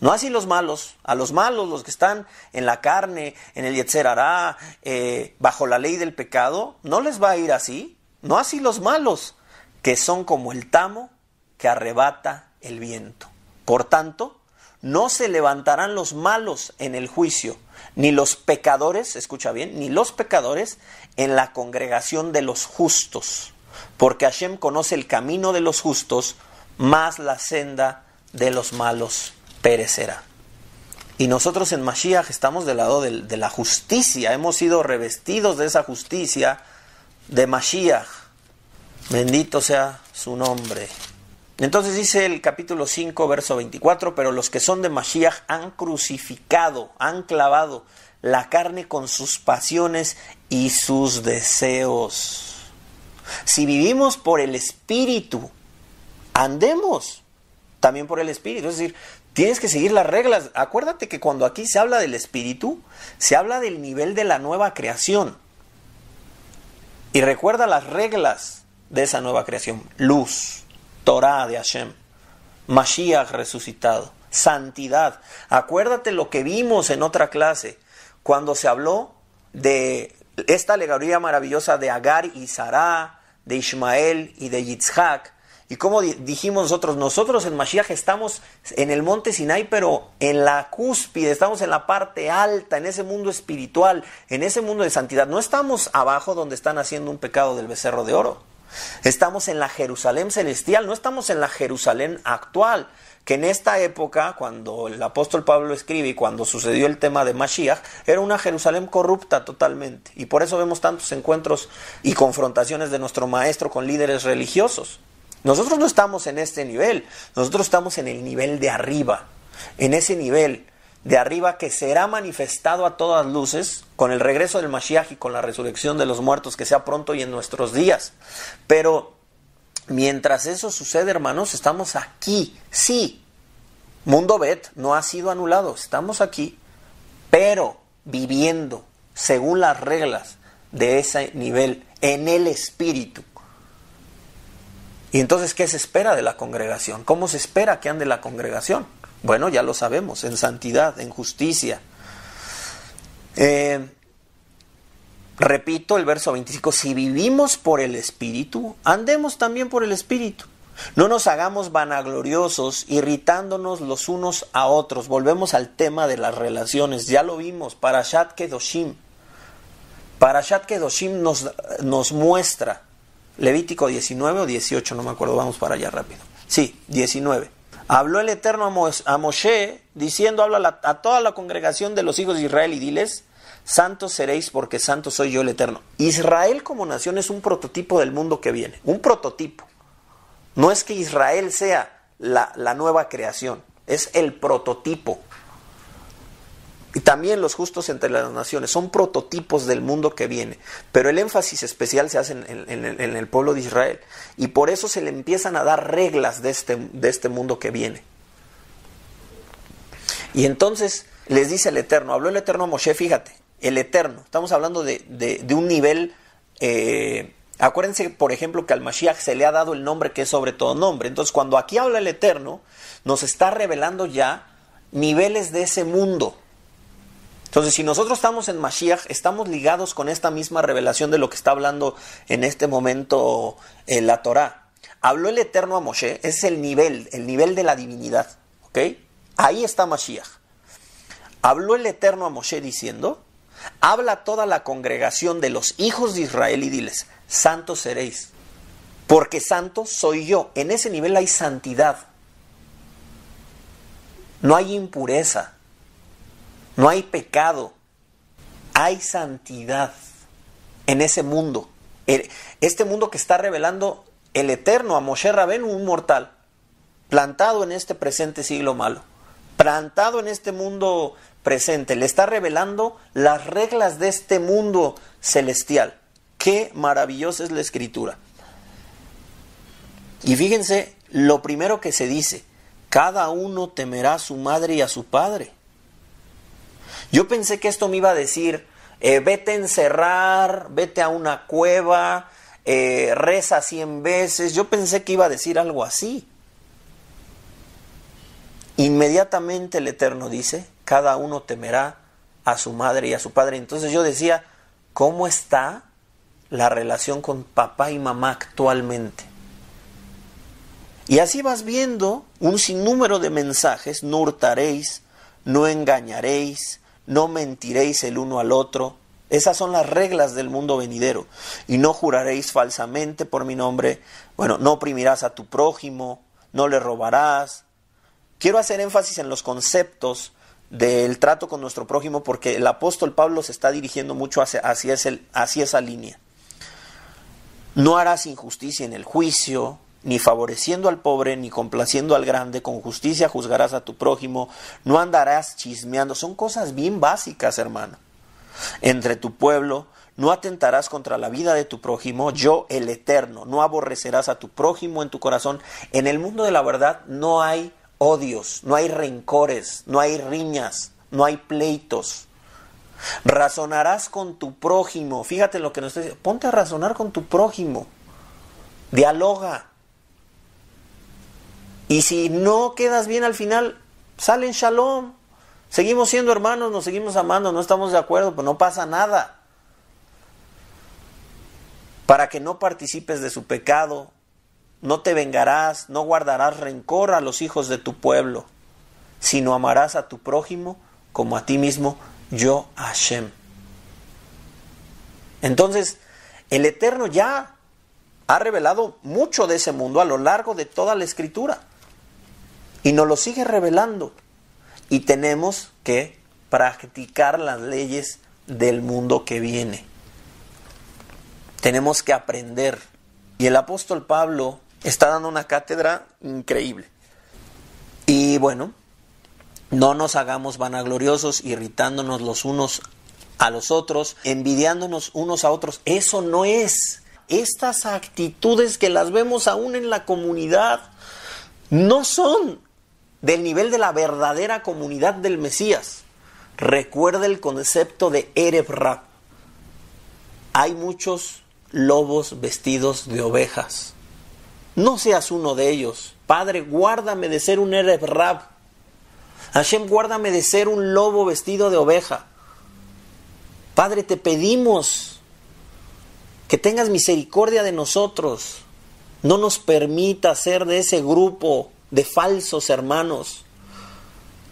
no así los malos, a los malos, los que están en la carne, en el yetzerará, eh, bajo la ley del pecado, no les va a ir así. No así los malos, que son como el tamo que arrebata el viento. Por tanto, no se levantarán los malos en el juicio, ni los pecadores, escucha bien, ni los pecadores en la congregación de los justos, porque Hashem conoce el camino de los justos, más la senda de los malos perecerá. Y nosotros en Mashiach estamos del lado de, la justicia, hemos sido revestidos de esa justicia de Mashiach Bendito sea su nombre. Entonces dice el capítulo 5, verso 24, pero los que son de Mashiach han crucificado, han clavado la carne con sus pasiones y sus deseos. Si vivimos por el Espíritu, andemos también por el Espíritu. Es decir, tienes que seguir las reglas. Acuérdate que cuando aquí se habla del Espíritu, se habla del nivel de la nueva creación. Y recuerda las reglas de esa nueva creación. Luz, Torah de Hashem, Mashiach resucitado, santidad. Acuérdate lo que vimos en otra clase, cuando se habló de esta alegoría maravillosa de Agar y Sará, de Ishmael y de Yitzhak. Y como dijimos nosotros, nosotros en Mashiach estamos en el monte Sinai, pero en la cúspide, estamos en la parte alta, en ese mundo espiritual, en ese mundo de santidad. No estamos abajo donde están haciendo un pecado del becerro de oro. Estamos en la Jerusalén celestial, no estamos en la Jerusalén actual, que en esta época, cuando el apóstol Pablo escribe y cuando sucedió el tema de Mashiach, era una Jerusalén corrupta totalmente. Y por eso vemos tantos encuentros y confrontaciones de nuestro maestro con líderes religiosos. Nosotros no estamos en este nivel, nosotros estamos en el nivel de arriba, en ese nivel de arriba que será manifestado a todas luces con el regreso del Mashiach y con la resurrección de los muertos, que sea pronto y en nuestros días. Pero mientras eso sucede, hermanos, estamos aquí. Sí, Mundo Bet no ha sido anulado, estamos aquí, pero viviendo según las reglas de ese nivel, en el espíritu. Y entonces, ¿qué se espera de la congregación? ¿Cómo se espera que ande la congregación? Bueno, ya lo sabemos, en santidad, en justicia. Eh, repito el verso 25, si vivimos por el Espíritu, andemos también por el Espíritu. No nos hagamos vanagloriosos, irritándonos los unos a otros. Volvemos al tema de las relaciones, ya lo vimos, para Parashat Kedoshim. Parashat Kedoshim nos, nos muestra, Levítico 19 o 18, no me acuerdo, vamos para allá rápido. Sí, 19 Habló el Eterno a, Moshe diciendo, habla a toda la congregación de los hijos de Israel y diles, santos seréis porque santo soy yo el Eterno. Israel como nación es un prototipo del mundo que viene, un prototipo. No es que Israel sea la nueva creación, es el prototipo y también los justos entre las naciones, son prototipos del mundo que viene, pero el énfasis especial se hace en, el pueblo de Israel y por eso se le empiezan a dar reglas de este, de este mundo que viene. Y entonces les dice el Eterno, habló el Eterno a Moshe, fíjate, el Eterno, estamos hablando de, un nivel... Eh, acuérdense, por ejemplo, que al Mashiach se le ha dado el nombre que es sobre todo nombre. Entonces, cuando aquí habla el Eterno, nos está revelando ya niveles de ese mundo. Entonces, si nosotros estamos en Mashiach, estamos ligados con esta misma revelación de lo que está hablando en este momento eh, la Torá. Habló el Eterno a Moshe, es el nivel, el nivel de la divinidad. Ahí está Mashiach. Habló el Eterno a Moshe diciendo, habla toda la congregación de los hijos de Israel y diles, santos seréis, porque santo soy yo. En ese nivel hay santidad. No hay impureza. No hay pecado, hay santidad en ese mundo. Eh, este mundo que está revelando el eterno a Moshe Rabén, un mortal, plantado en este presente siglo malo, plantado en este mundo presente, le está revelando las reglas de este mundo celestial. Qué maravillosa es la escritura. Y fíjense lo primero que se dice, cada uno temerá a su madre y a su padre yo pensé que esto me iba a decir, eh, vete a encerrar, vete a una cueva, eh, reza cien veces. Yo pensé que iba a decir algo así. Inmediatamente el Eterno dice, cada uno temerá a su madre y a su padre. Entonces yo decía, ¿cómo está la relación con papá y mamá actualmente? Y así vas viendo un sinnúmero de mensajes, no hurtaréis, no engañaréis, no mentiréis el uno al otro. Esas son las reglas del mundo venidero. Y no juraréis falsamente por mi nombre. Bueno, no oprimirás a tu prójimo, no le robarás. Quiero hacer énfasis en los conceptos del trato con nuestro prójimo porque el apóstol Pablo se está dirigiendo mucho hacia, esa línea. No harás injusticia en el juicio, ni favoreciendo al pobre, ni complaciendo al grande, con justicia juzgarás a tu prójimo, no andarás chismeando. Son cosas bien básicas, hermano. Entre tu pueblo, no atentarás contra la vida de tu prójimo, yo el eterno, no aborrecerás a tu prójimo en tu corazón. En el mundo de la verdad no hay odios, no hay rencores, no hay riñas, no hay pleitos. Razonarás con tu prójimo. Fíjate lo que nos dice. Ponte a razonar con tu prójimo. Dialoga. Y si no quedas bien al final, sale en shalom. Seguimos siendo hermanos, nos seguimos amando, no estamos de acuerdo, pues no pasa nada. Para que no participes de su pecado, no te vengarás, no guardarás rencor a los hijos de tu pueblo, sino amarás a tu prójimo como a ti mismo, yo Hashem. Entonces, el Eterno ya ha revelado mucho de ese mundo a lo largo de toda la escritura. Y nos lo sigue revelando. Y tenemos que practicar las leyes del mundo que viene. Tenemos que aprender. Y el apóstol Pablo está dando una cátedra increíble. Y bueno, no nos hagamos vanagloriosos, irritándonos los unos a los otros, envidiándonos unos a otros. Eso no es. Estas actitudes que las vemos aún en la comunidad no son del nivel de la verdadera comunidad del Mesías. Recuerda el concepto de Ereb Hay muchos lobos vestidos de ovejas. No seas uno de ellos. Padre, guárdame de ser un Ereb Hashem, guárdame de ser un lobo vestido de oveja. Padre, te pedimos que tengas misericordia de nosotros. No nos permita ser de ese grupo de falsos hermanos.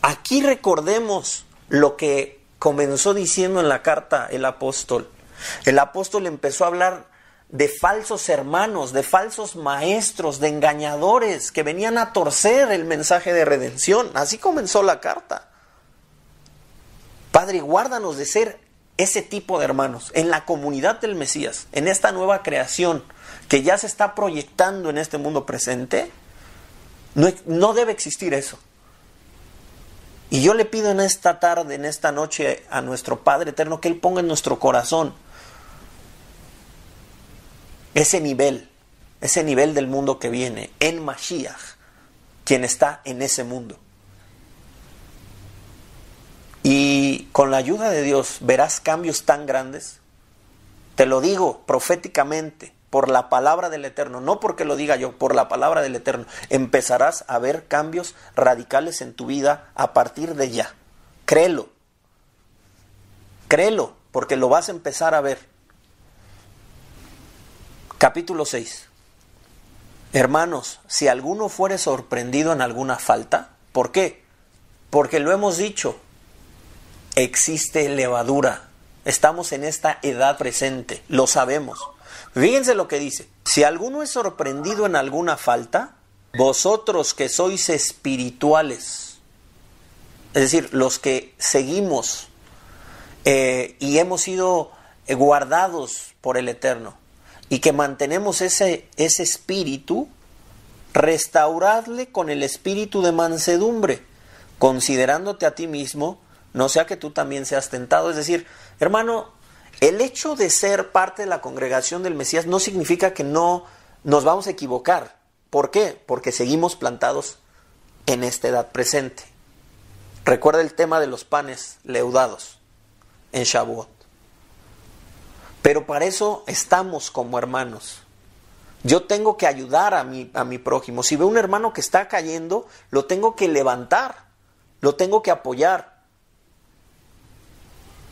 Aquí recordemos lo que comenzó diciendo en la carta el apóstol. El apóstol empezó a hablar de falsos hermanos, de falsos maestros, de engañadores que venían a torcer el mensaje de redención. Así comenzó la carta. Padre, guárdanos de ser ese tipo de hermanos en la comunidad del Mesías, en esta nueva creación que ya se está proyectando en este mundo presente. No, debe existir eso. Y yo le pido en esta tarde, en esta noche, a nuestro Padre Eterno que Él ponga en nuestro corazón ese nivel, ese nivel del mundo que viene, en Mashiach, quien está en ese mundo. Y con la ayuda de Dios verás cambios tan grandes. Te lo digo proféticamente por la palabra del Eterno, no porque lo diga yo, por la palabra del Eterno, empezarás a ver cambios radicales en tu vida a partir de ya. Créelo. Créelo, porque lo vas a empezar a ver. Capítulo 6. Hermanos, si alguno fuere sorprendido en alguna falta, ¿por qué? Porque lo hemos dicho, existe levadura. Estamos en esta edad presente, lo sabemos. Fíjense lo que dice. Si alguno es sorprendido en alguna falta, vosotros que sois espirituales, es decir, los que seguimos eh, y hemos sido guardados por el Eterno, y que mantenemos ese, ese espíritu, restauradle con el espíritu de mansedumbre, considerándote a ti mismo, no sea que tú también seas tentado. Es decir, hermano, el hecho de ser parte de la congregación del Mesías no significa que no nos vamos a equivocar. ¿Por qué? Porque seguimos plantados en esta edad presente. Recuerda el tema de los panes leudados en Shavuot. Pero para eso estamos como hermanos. Yo tengo que ayudar a mi, a mi prójimo. Si veo un hermano que está cayendo, lo tengo que levantar, lo tengo que apoyar.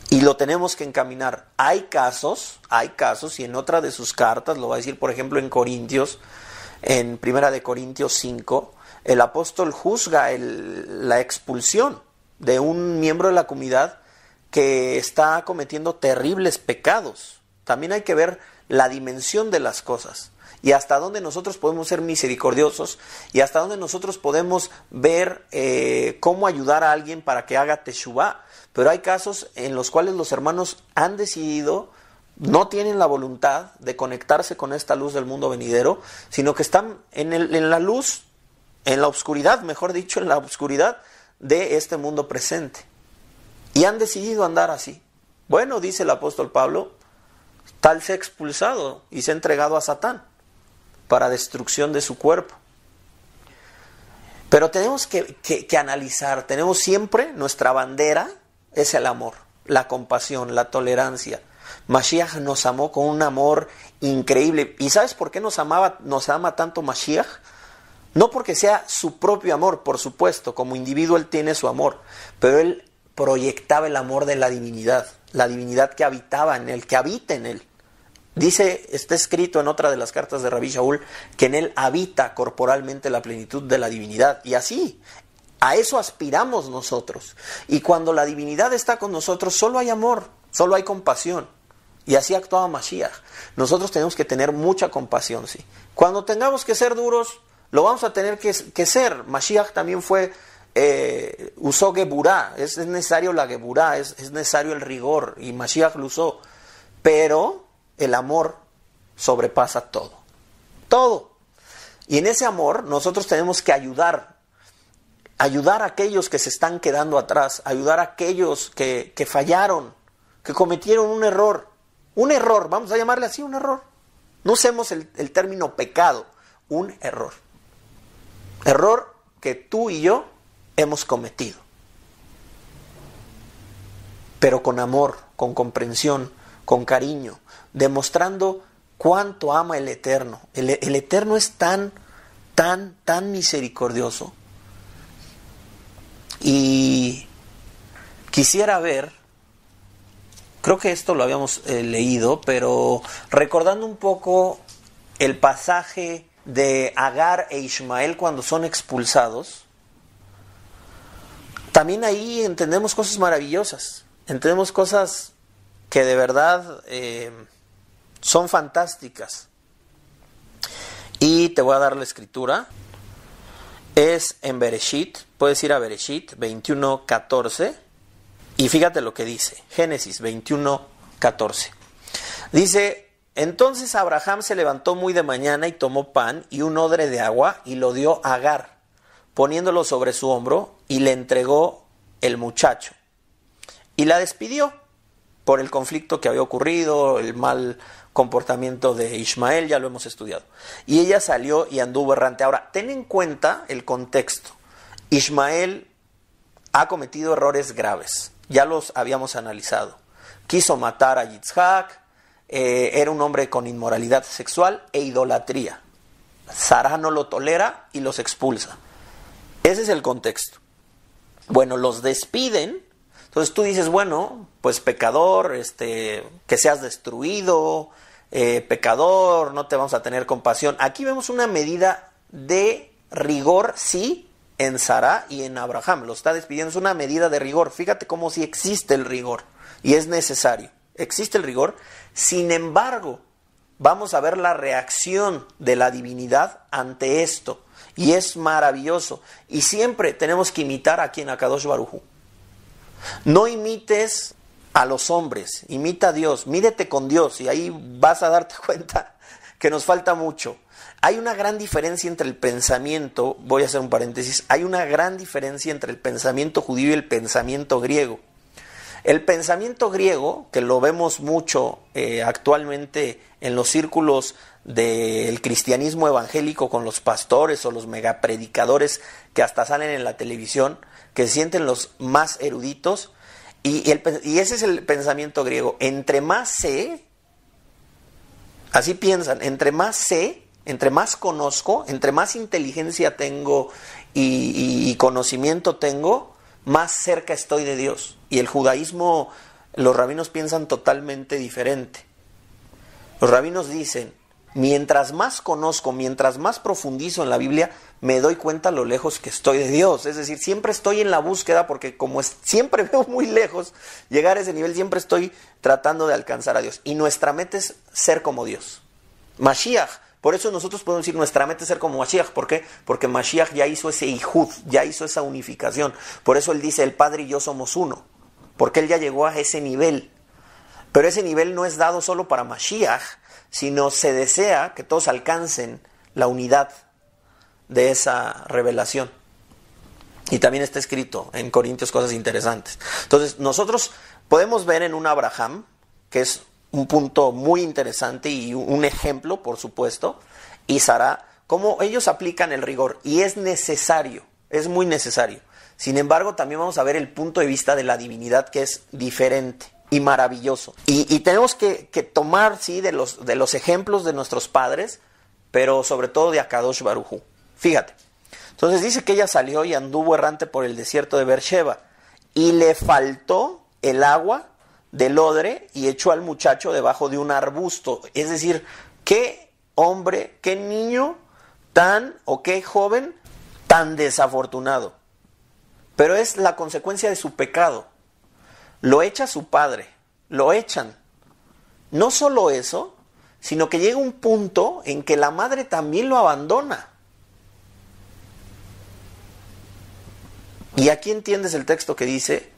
Y lo tenemos que encaminar. Hay casos, hay casos, y en otra de sus cartas, lo va a decir por ejemplo en Corintios, en Primera de Corintios 5, el apóstol juzga la expulsión de un miembro de la comunidad que está cometiendo terribles pecados. También hay que ver la dimensión de las cosas y hasta dónde nosotros podemos ser misericordiosos y hasta dónde nosotros podemos ver eh, cómo ayudar a alguien para que haga teshuva pero hay casos en los cuales los hermanos han decidido, no tienen la voluntad de conectarse con esta luz del mundo venidero, sino que están en, la luz, en la oscuridad, mejor dicho, en la oscuridad de este mundo presente. Y han decidido andar así. Bueno, dice el apóstol Pablo, tal se ha expulsado y se ha entregado a Satán para destrucción de su cuerpo. Pero tenemos que, que analizar, tenemos siempre nuestra bandera, es el amor, la compasión, la tolerancia. Mashiach nos amó con un amor increíble. ¿Y sabes por qué nos amaba, nos ama tanto Mashiach? No porque sea su propio amor, por supuesto, como individuo él tiene su amor, pero él proyectaba el amor de la divinidad, la divinidad que habitaba en él, que habita en él. Dice, está escrito en otra de las cartas de Rabbi Shaul, que en él habita corporalmente la plenitud de la divinidad. Y así, a eso aspiramos nosotros. Y cuando la divinidad está con nosotros, solo hay amor, solo hay compasión. Y así actuaba Mashiach. Nosotros tenemos que tener mucha compasión, sí. Cuando tengamos que ser duros, lo vamos a tener que, ser. Mashiach también fue, eh, usó Geburá. Es, necesario la Geburá, es, es necesario el rigor. Y Mashiach lo usó. Pero el amor sobrepasa todo. Todo. Y en ese amor nosotros tenemos que ayudar ayudar a aquellos que se están quedando atrás, ayudar a aquellos que, fallaron, que cometieron un error, un error, vamos a llamarle así un error. No usemos el, término pecado, un error. Error que tú y yo hemos cometido. Pero con amor, con comprensión, con cariño, demostrando cuánto ama el Eterno. El, el Eterno es tan, tan, tan misericordioso y quisiera ver, creo que esto lo habíamos eh, leído, pero recordando un poco el pasaje de Agar e Ishmael cuando son expulsados, también ahí entendemos cosas maravillosas, entendemos cosas que de verdad eh, son fantásticas. Y te voy a dar la escritura es en Bereshit, puedes ir a Bereshit 21.14 y fíjate lo que dice, Génesis 21.14. Dice, entonces Abraham se levantó muy de mañana y tomó pan y un odre de agua y lo dio a Agar, poniéndolo sobre su hombro y le entregó el muchacho. Y la despidió por el conflicto que había ocurrido, el mal comportamiento de Ismael, ya lo hemos estudiado. Y ella salió y anduvo errante. Ahora, ten en cuenta el contexto. Ismael ha cometido errores graves, ya los habíamos analizado. Quiso matar a Yitzhak, eh, era un hombre con inmoralidad sexual e idolatría. Sara no lo tolera y los expulsa. Ese es el contexto. Bueno, los despiden entonces tú dices, bueno, pues pecador, este, que seas destruido, eh, pecador, no te vamos a tener compasión. Aquí vemos una medida de rigor, sí, en Sara y en Abraham. Lo está despidiendo, es una medida de rigor. Fíjate cómo si sí existe el rigor y es necesario. Existe el rigor. Sin embargo, vamos a ver la reacción de la divinidad ante esto. Y es maravilloso. Y siempre tenemos que imitar a quien Akadosh Baruhu. No imites a los hombres, imita a Dios, mídete con Dios y ahí vas a darte cuenta que nos falta mucho. Hay una gran diferencia entre el pensamiento, voy a hacer un paréntesis, hay una gran diferencia entre el pensamiento judío y el pensamiento griego. El pensamiento griego, que lo vemos mucho eh, actualmente en los círculos del cristianismo evangélico con los pastores o los megapredicadores que hasta salen en la televisión, que sienten los más eruditos. Y, ese es el pensamiento griego. Entre más sé, así piensan, entre más sé, entre más conozco, entre más inteligencia tengo y conocimiento tengo, más cerca estoy de Dios. Y el judaísmo, los rabinos piensan totalmente diferente. Los rabinos dicen, mientras más conozco, mientras más profundizo en la Biblia, me doy cuenta lo lejos que estoy de Dios. Es decir, siempre estoy en la búsqueda porque como siempre veo muy lejos llegar a ese nivel, siempre estoy tratando de alcanzar a Dios. Y nuestra meta es ser como Dios. Mashiach. Por eso nosotros podemos decir nuestra meta es ser como Mashiach. ¿Por qué? Porque Mashiach ya hizo ese Ijud, ya hizo esa unificación. Por eso él dice, el Padre y yo somos uno. Porque él ya llegó a ese nivel. Pero ese nivel no es dado solo para Mashiach, sino se desea que todos alcancen la unidad de esa revelación. Y también está escrito en Corintios cosas interesantes. Entonces, nosotros podemos ver en un Abraham, que es un punto muy interesante y un ejemplo, por supuesto, y Sara, cómo ellos aplican el rigor. Y es necesario, es muy necesario. Sin embargo, también vamos a ver el punto de vista de la divinidad que es diferente y maravilloso. Y, tenemos que, tomar, sí, de los, de los ejemplos de nuestros padres, pero sobre todo de Akadosh Baruju Fíjate. Entonces dice que ella salió y anduvo errante por el desierto de Beersheba y le faltó el agua del odre y echó al muchacho debajo de un arbusto. Es decir, qué hombre, qué niño tan o qué joven tan desafortunado. Pero es la consecuencia de su pecado lo echa su padre, lo echan. No solo eso, sino que llega un punto en que la madre también lo abandona. Y aquí entiendes el texto que dice,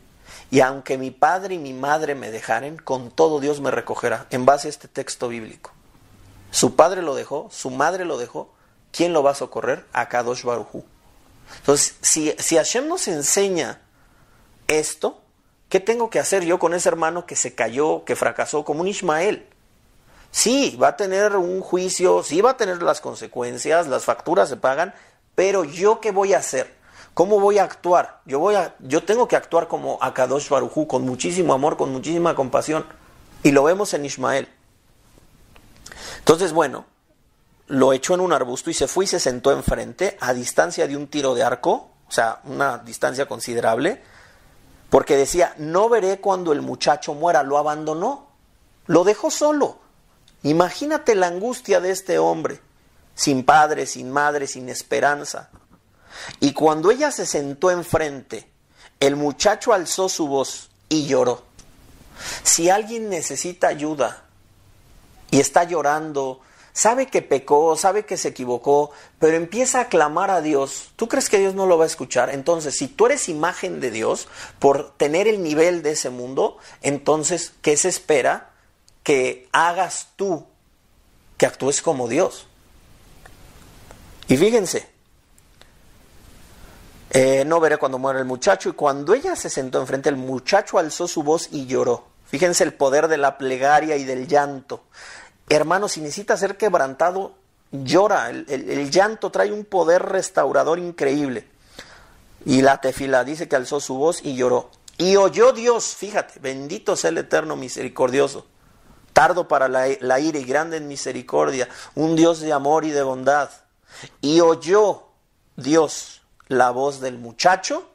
y aunque mi padre y mi madre me dejaren, con todo Dios me recogerá, en base a este texto bíblico. Su padre lo dejó, su madre lo dejó, ¿quién lo va a socorrer? Kadosh Barujú. Entonces, si, si Hashem nos enseña esto, ¿Qué tengo que hacer yo con ese hermano que se cayó, que fracasó como un Ismael? Sí, va a tener un juicio, sí va a tener las consecuencias, las facturas se pagan, pero yo qué voy a hacer? ¿Cómo voy a actuar? Yo, voy a, yo tengo que actuar como Akadosh Barujú, con muchísimo amor, con muchísima compasión. Y lo vemos en Ismael. Entonces, bueno, lo echó en un arbusto y se fue y se sentó enfrente, a distancia de un tiro de arco, o sea, una distancia considerable porque decía, no veré cuando el muchacho muera, lo abandonó, lo dejó solo. Imagínate la angustia de este hombre, sin padre, sin madre, sin esperanza. Y cuando ella se sentó enfrente, el muchacho alzó su voz y lloró. Si alguien necesita ayuda y está llorando sabe que pecó, sabe que se equivocó, pero empieza a clamar a Dios, ¿tú crees que Dios no lo va a escuchar? Entonces, si tú eres imagen de Dios por tener el nivel de ese mundo, entonces, ¿qué se espera que hagas tú? Que actúes como Dios. Y fíjense, eh, no veré cuando muera el muchacho. Y cuando ella se sentó enfrente, el muchacho alzó su voz y lloró. Fíjense el poder de la plegaria y del llanto. Hermano, si necesita ser quebrantado, llora. El, llanto trae un poder restaurador increíble. Y la tefila dice que alzó su voz y lloró. Y oyó Dios, fíjate, bendito sea el eterno misericordioso, tardo para la, la ira y grande en misericordia, un Dios de amor y de bondad. Y oyó Dios la voz del muchacho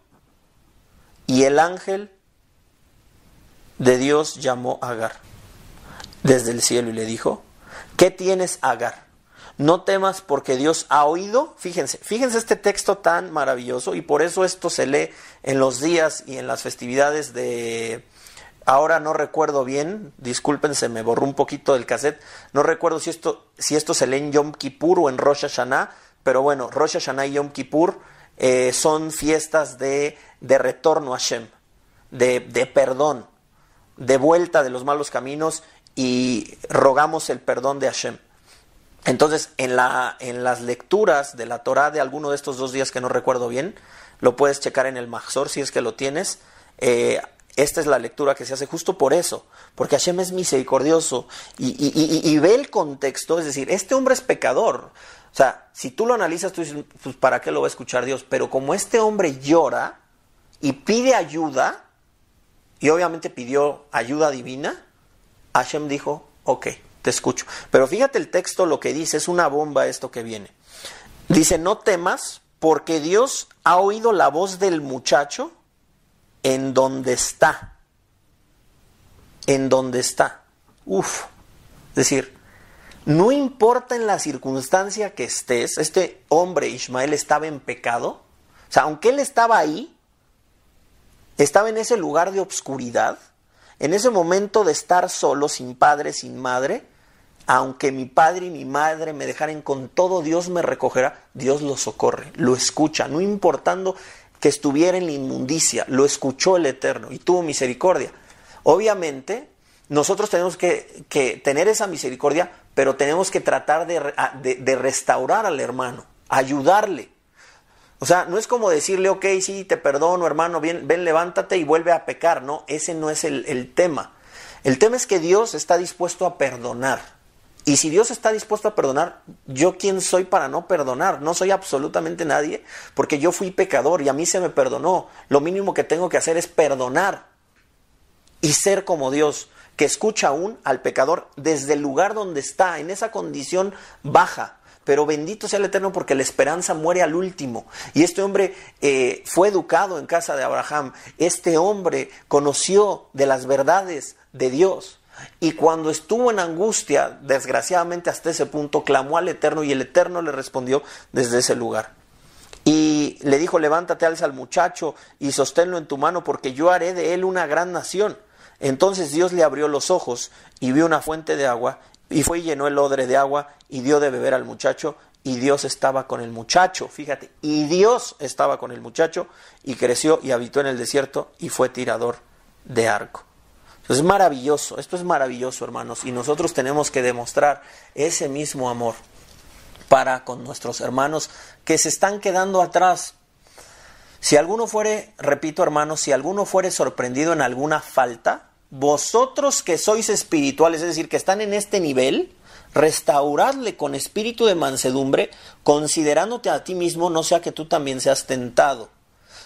y el ángel de Dios llamó a Agar desde el cielo y le dijo, ¿qué tienes, Agar? No temas porque Dios ha oído. Fíjense, fíjense este texto tan maravilloso y por eso esto se lee en los días y en las festividades de... Ahora no recuerdo bien, discúlpense, me borró un poquito del cassette. No recuerdo si esto, si esto se lee en Yom Kippur o en Rosh Hashanah, pero bueno, Rosh Hashanah y Yom Kippur eh, son fiestas de, retorno a Shem, de, de perdón, de vuelta de los malos caminos y rogamos el perdón de Hashem. Entonces, en, la, en las lecturas de la Torah de alguno de estos dos días que no recuerdo bien, lo puedes checar en el Mahzor si es que lo tienes. Eh, esta es la lectura que se hace justo por eso, porque Hashem es misericordioso y, y, ve el contexto, es decir, este hombre es pecador. O sea, si tú lo analizas, tú dices, pues ¿para qué lo va a escuchar Dios? Pero como este hombre llora y pide ayuda, y obviamente pidió ayuda divina, Hashem dijo, ok, te escucho. Pero fíjate el texto, lo que dice, es una bomba esto que viene. Dice, no temas, porque Dios ha oído la voz del muchacho en donde está. En donde está. Uf. Es decir, no importa en la circunstancia que estés, este hombre Ismael estaba en pecado. O sea, aunque él estaba ahí, estaba en ese lugar de obscuridad en ese momento de estar solo, sin padre, sin madre, aunque mi padre y mi madre me dejaren con todo, Dios me recogerá, Dios lo socorre, lo escucha, no importando que estuviera en la inmundicia, lo escuchó el Eterno y tuvo misericordia. Obviamente, nosotros tenemos que, tener esa misericordia, pero tenemos que tratar de restaurar al hermano, ayudarle. O sea, no es como decirle, ok, sí, te perdono, hermano, bien, ven, levántate y vuelve a pecar, ¿no? Ese no es el, el tema. El tema es que Dios está dispuesto a perdonar. Y si Dios está dispuesto a perdonar, ¿yo quién soy para no perdonar? No soy absolutamente nadie, porque yo fui pecador y a mí se me perdonó. Lo mínimo que tengo que hacer es perdonar y ser como Dios, que escucha aún al pecador desde el lugar donde está, en esa condición baja, pero bendito sea el Eterno porque la esperanza muere al último. Y este hombre eh, fue educado en casa de Abraham, este hombre conoció de las verdades de Dios. Y cuando estuvo en angustia, desgraciadamente hasta ese punto, clamó al Eterno y el Eterno le respondió desde ese lugar. Y le dijo, levántate, alza al muchacho y sosténlo en tu mano porque yo haré de él una gran nación. Entonces Dios le abrió los ojos y vio una fuente de agua y fue y llenó el odre de agua y dio de beber al muchacho y Dios estaba con el muchacho, fíjate, y Dios estaba con el muchacho y creció y habitó en el desierto y fue tirador de arco. Es maravilloso, esto es maravilloso hermanos y nosotros tenemos que demostrar ese mismo amor para con nuestros hermanos que se están quedando atrás. Si alguno fuere, repito hermanos, si alguno fuere sorprendido en alguna falta, vosotros que sois espirituales, es decir, que están en este nivel, restauradle con espíritu de mansedumbre, considerándote a ti mismo, no sea que tú también seas tentado.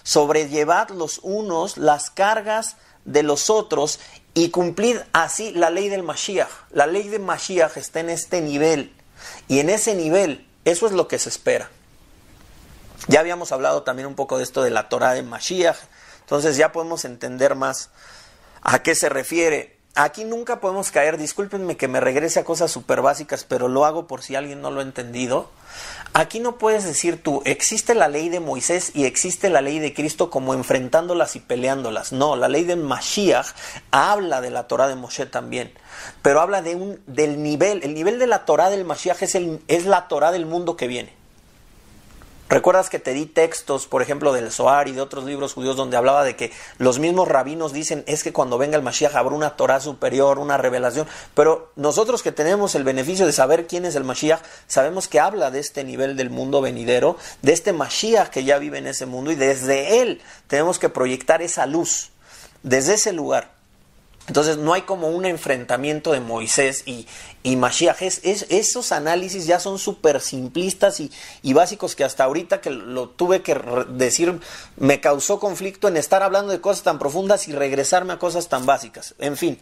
Sobrellevad los unos las cargas de los otros y cumplid así la ley del Mashiach. La ley de Mashiach está en este nivel. Y en ese nivel, eso es lo que se espera. Ya habíamos hablado también un poco de esto de la Torah de Mashiach, entonces ya podemos entender más ¿A qué se refiere? Aquí nunca podemos caer, discúlpenme que me regrese a cosas súper básicas, pero lo hago por si alguien no lo ha entendido. Aquí no puedes decir tú, existe la ley de Moisés y existe la ley de Cristo como enfrentándolas y peleándolas. No, la ley del Mashiach habla de la Torah de Moshe también, pero habla del nivel, el nivel de la Torah del Mashiach es, es la Torah del mundo que viene. ¿Recuerdas que te di textos, por ejemplo, del Zohar y de otros libros judíos donde hablaba de que los mismos rabinos dicen es que cuando venga el Mashiach habrá una Torah superior, una revelación? Pero nosotros que tenemos el beneficio de saber quién es el Mashiach, sabemos que habla de este nivel del mundo venidero, de este Mashiach que ya vive en ese mundo y desde él tenemos que proyectar esa luz, desde ese lugar. Entonces no hay como un enfrentamiento de Moisés y, y Mashiach. Es, esos análisis ya son súper simplistas y, básicos que hasta ahorita que lo tuve que decir me causó conflicto en estar hablando de cosas tan profundas y regresarme a cosas tan básicas. En fin,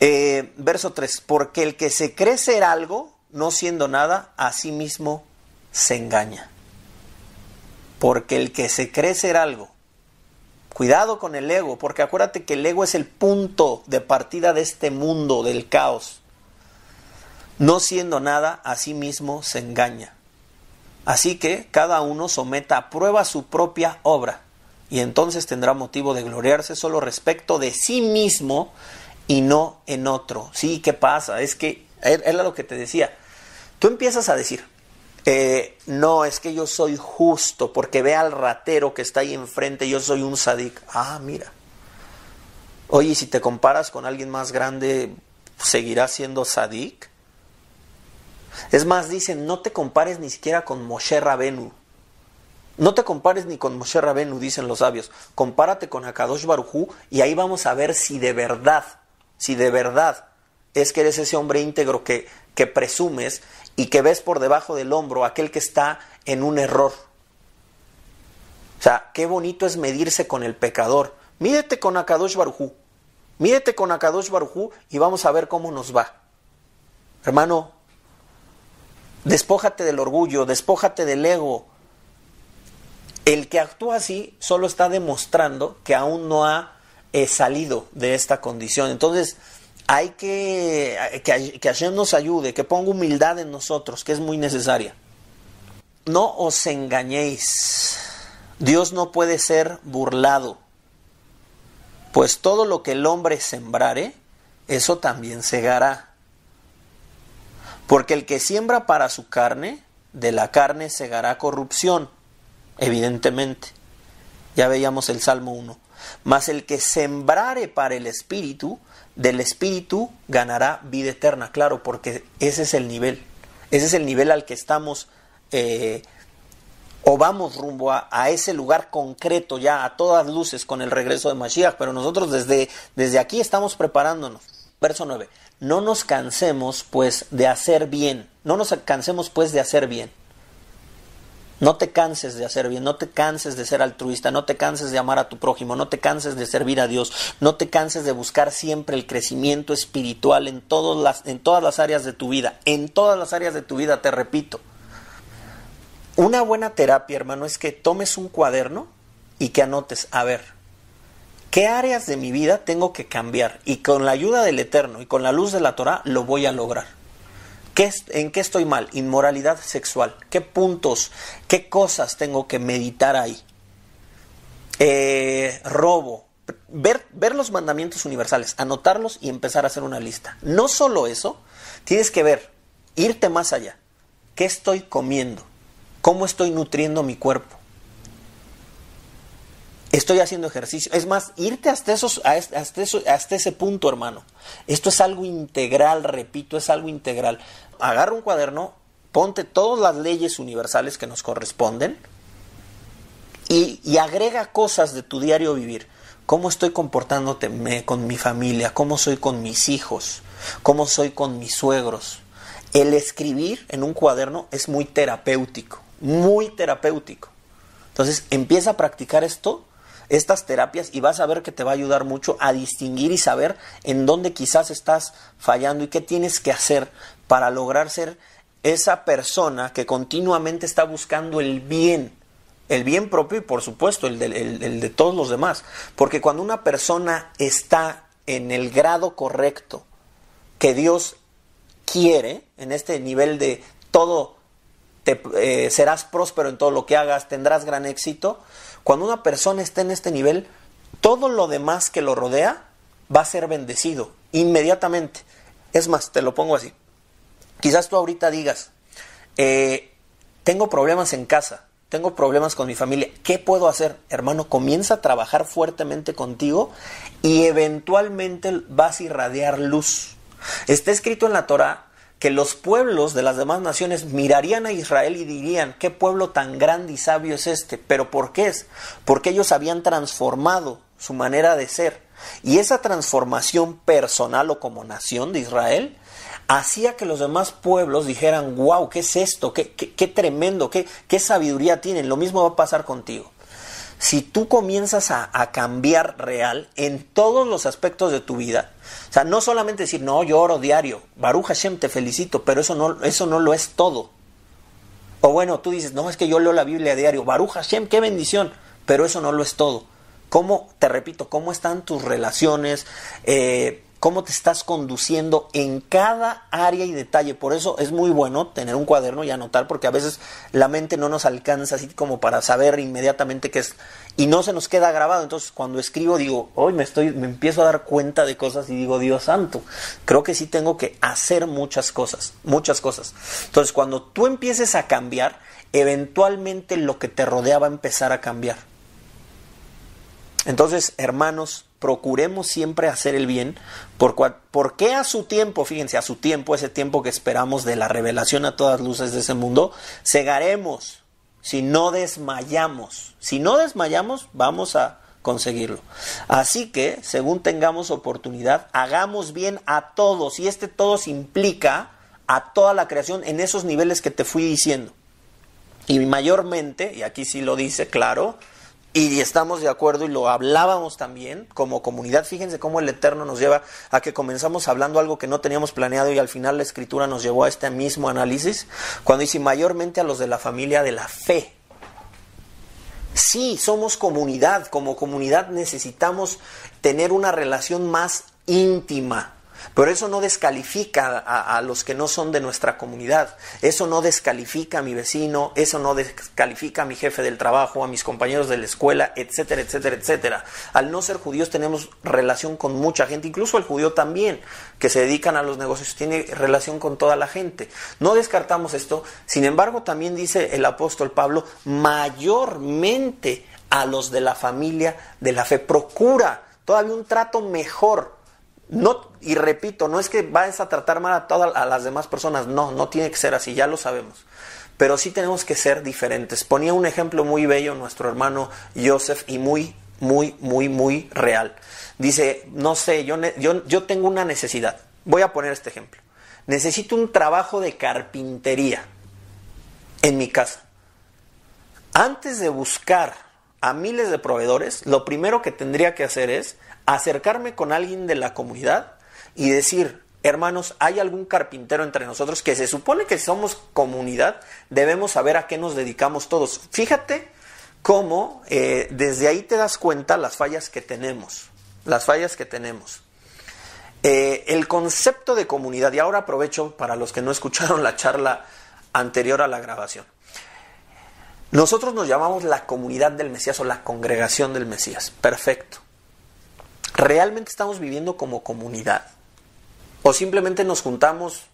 eh, verso 3, porque el que se cree ser algo, no siendo nada, a sí mismo se engaña. Porque el que se cree ser algo, Cuidado con el ego, porque acuérdate que el ego es el punto de partida de este mundo del caos. No siendo nada, a sí mismo se engaña. Así que cada uno someta a prueba su propia obra, y entonces tendrá motivo de gloriarse solo respecto de sí mismo y no en otro. Sí, ¿qué pasa? Es que era lo que te decía. Tú empiezas a decir, eh, no, es que yo soy justo porque ve al ratero que está ahí enfrente, yo soy un sadic. Ah, mira. Oye, si te comparas con alguien más grande, ¿seguirá siendo sadic? Es más, dicen, no te compares ni siquiera con Moshe Rabenu. No te compares ni con Moshe Rabenu, dicen los sabios. Compárate con Akadosh Barujú y ahí vamos a ver si de verdad, si de verdad es que eres ese hombre íntegro que, que presumes y que ves por debajo del hombro aquel que está en un error. O sea, qué bonito es medirse con el pecador. Mídete con Akadosh Barujú. Mídete con Akadosh Barujú y vamos a ver cómo nos va. Hermano, despójate del orgullo, despójate del ego. El que actúa así solo está demostrando que aún no ha eh, salido de esta condición. Entonces, hay que, que, que Hashem nos ayude, que ponga humildad en nosotros, que es muy necesaria. No os engañéis. Dios no puede ser burlado, pues todo lo que el hombre sembrare, eso también segará. Porque el que siembra para su carne, de la carne segará corrupción, evidentemente. Ya veíamos el Salmo 1. Mas el que sembrare para el Espíritu, del espíritu ganará vida eterna, claro, porque ese es el nivel, ese es el nivel al que estamos eh, o vamos rumbo a, ese lugar concreto ya a todas luces con el regreso de Mashiach, pero nosotros desde, desde aquí estamos preparándonos. Verso 9, no nos cansemos pues de hacer bien, no nos cansemos pues de hacer bien. No te canses de hacer bien, no te canses de ser altruista, no te canses de amar a tu prójimo, no te canses de servir a Dios, no te canses de buscar siempre el crecimiento espiritual en, todas las, áreas de tu vida, en todas las áreas de tu vida, te repito. Una buena terapia, hermano, es que tomes un cuaderno y que anotes, a ver, ¿qué áreas de mi vida tengo que cambiar? Y con la ayuda del Eterno y con la luz de la Torah lo voy a lograr. ¿En qué estoy mal? Inmoralidad sexual. ¿Qué puntos, qué cosas tengo que meditar ahí? Eh, robo. Ver, ver los mandamientos universales, anotarlos y empezar a hacer una lista. No solo eso, tienes que ver, irte más allá. ¿Qué estoy comiendo? ¿Cómo estoy nutriendo mi cuerpo? estoy haciendo ejercicio. Es más, irte hasta, esos, ese punto, hermano. Esto es algo integral, repito, es algo integral. Agarra un cuaderno, ponte todas las leyes universales que nos corresponden y, agrega cosas de tu diario vivir. ¿Cómo estoy comportándome con mi familia? ¿Cómo soy con mis hijos? ¿Cómo soy con mis suegros? El escribir en un cuaderno es muy terapéutico, muy terapéutico. Entonces empieza a practicar esto estas terapias y vas a ver que te va a ayudar mucho a distinguir y saber en dónde quizás estás fallando y qué tienes que hacer para lograr ser esa persona que continuamente está buscando el bien, el bien propio y por supuesto el de, todos los demás. Porque cuando una persona está en el grado correcto que Dios quiere, en este nivel de todo, te, eh, serás próspero en todo lo que hagas, tendrás gran éxito, cuando una persona esté en este nivel, todo lo demás que lo rodea va a ser bendecido inmediatamente. Es más, te lo pongo así. Quizás tú ahorita digas, eh, tengo problemas en casa, tengo problemas con mi familia, ¿qué puedo hacer? Hermano, comienza a trabajar fuertemente contigo y eventualmente vas a irradiar luz. Está escrito en la Torah que los pueblos de las demás naciones mirarían a Israel y dirían, qué pueblo tan grande y sabio es este, pero ¿por qué es? Porque ellos habían transformado su manera de ser. Y esa transformación personal o como nación de Israel hacía que los demás pueblos dijeran, wow, ¿qué es esto? ¿Qué, qué, tremendo? ¿Qué, ¿Qué sabiduría tienen? Lo mismo va a pasar contigo si tú comienzas a, cambiar real en todos los aspectos de tu vida, o sea, no solamente decir, no, yo oro diario, Baruch Hashem, te felicito, pero eso no, eso no lo es todo. O bueno, tú dices, no, es que yo leo la Biblia diario, Baruch Hashem, qué bendición, pero eso no lo es todo. ¿Cómo, te repito, cómo están tus relaciones? Eh, cómo te estás conduciendo en cada área y detalle. Por eso es muy bueno tener un cuaderno y anotar, porque a veces la mente no nos alcanza así como para saber inmediatamente qué es. Y no se nos queda grabado. Entonces, cuando escribo, digo, hoy me estoy, me empiezo a dar cuenta de cosas y digo, Dios santo, creo que sí tengo que hacer muchas cosas, muchas cosas. Entonces, cuando tú empieces a cambiar, eventualmente lo que te rodea va a empezar a cambiar. Entonces, hermanos, procuremos siempre hacer el bien, por porque a su tiempo, fíjense, a su tiempo, ese tiempo que esperamos de la revelación a todas luces de ese mundo, cegaremos si no desmayamos. Si no desmayamos, vamos a conseguirlo. Así que, según tengamos oportunidad, hagamos bien a todos, y este todos implica a toda la creación en esos niveles que te fui diciendo. Y mayormente, y aquí sí lo dice claro, y estamos de acuerdo y lo hablábamos también como comunidad. Fíjense cómo el Eterno nos lleva a que comenzamos hablando algo que no teníamos planeado y al final la escritura nos llevó a este mismo análisis, cuando dice mayormente a los de la familia de la fe. Sí, somos comunidad, como comunidad necesitamos tener una relación más íntima pero eso no descalifica a, a, los que no son de nuestra comunidad, eso no descalifica a mi vecino, eso no descalifica a mi jefe del trabajo, a mis compañeros de la escuela, etcétera, etcétera, etcétera. Al no ser judíos tenemos relación con mucha gente, incluso el judío también, que se dedican a los negocios, tiene relación con toda la gente. No descartamos esto, sin embargo también dice el apóstol Pablo, mayormente a los de la familia de la fe, procura todavía un trato mejor y repito, no es que vayas a tratar mal a todas a las demás personas, no, no tiene que ser así, ya lo sabemos. Pero sí tenemos que ser diferentes. Ponía un ejemplo muy bello nuestro hermano Joseph y muy, muy, muy, muy real. Dice, no sé, yo, yo tengo una necesidad. Voy a poner este ejemplo. Necesito un trabajo de carpintería en mi casa. Antes de buscar a miles de proveedores, lo primero que tendría que hacer es acercarme con alguien de la comunidad y decir, hermanos, hay algún carpintero entre nosotros que se supone que somos comunidad, debemos saber a qué nos dedicamos todos. Fíjate cómo eh, desde ahí te das cuenta las fallas que tenemos, las fallas que tenemos. Eh, el concepto de comunidad, y ahora aprovecho para los que no escucharon la charla anterior a la grabación. Nosotros nos llamamos la comunidad del Mesías o la congregación del Mesías. Perfecto. ¿Realmente estamos viviendo como comunidad? ¿O simplemente nos juntamos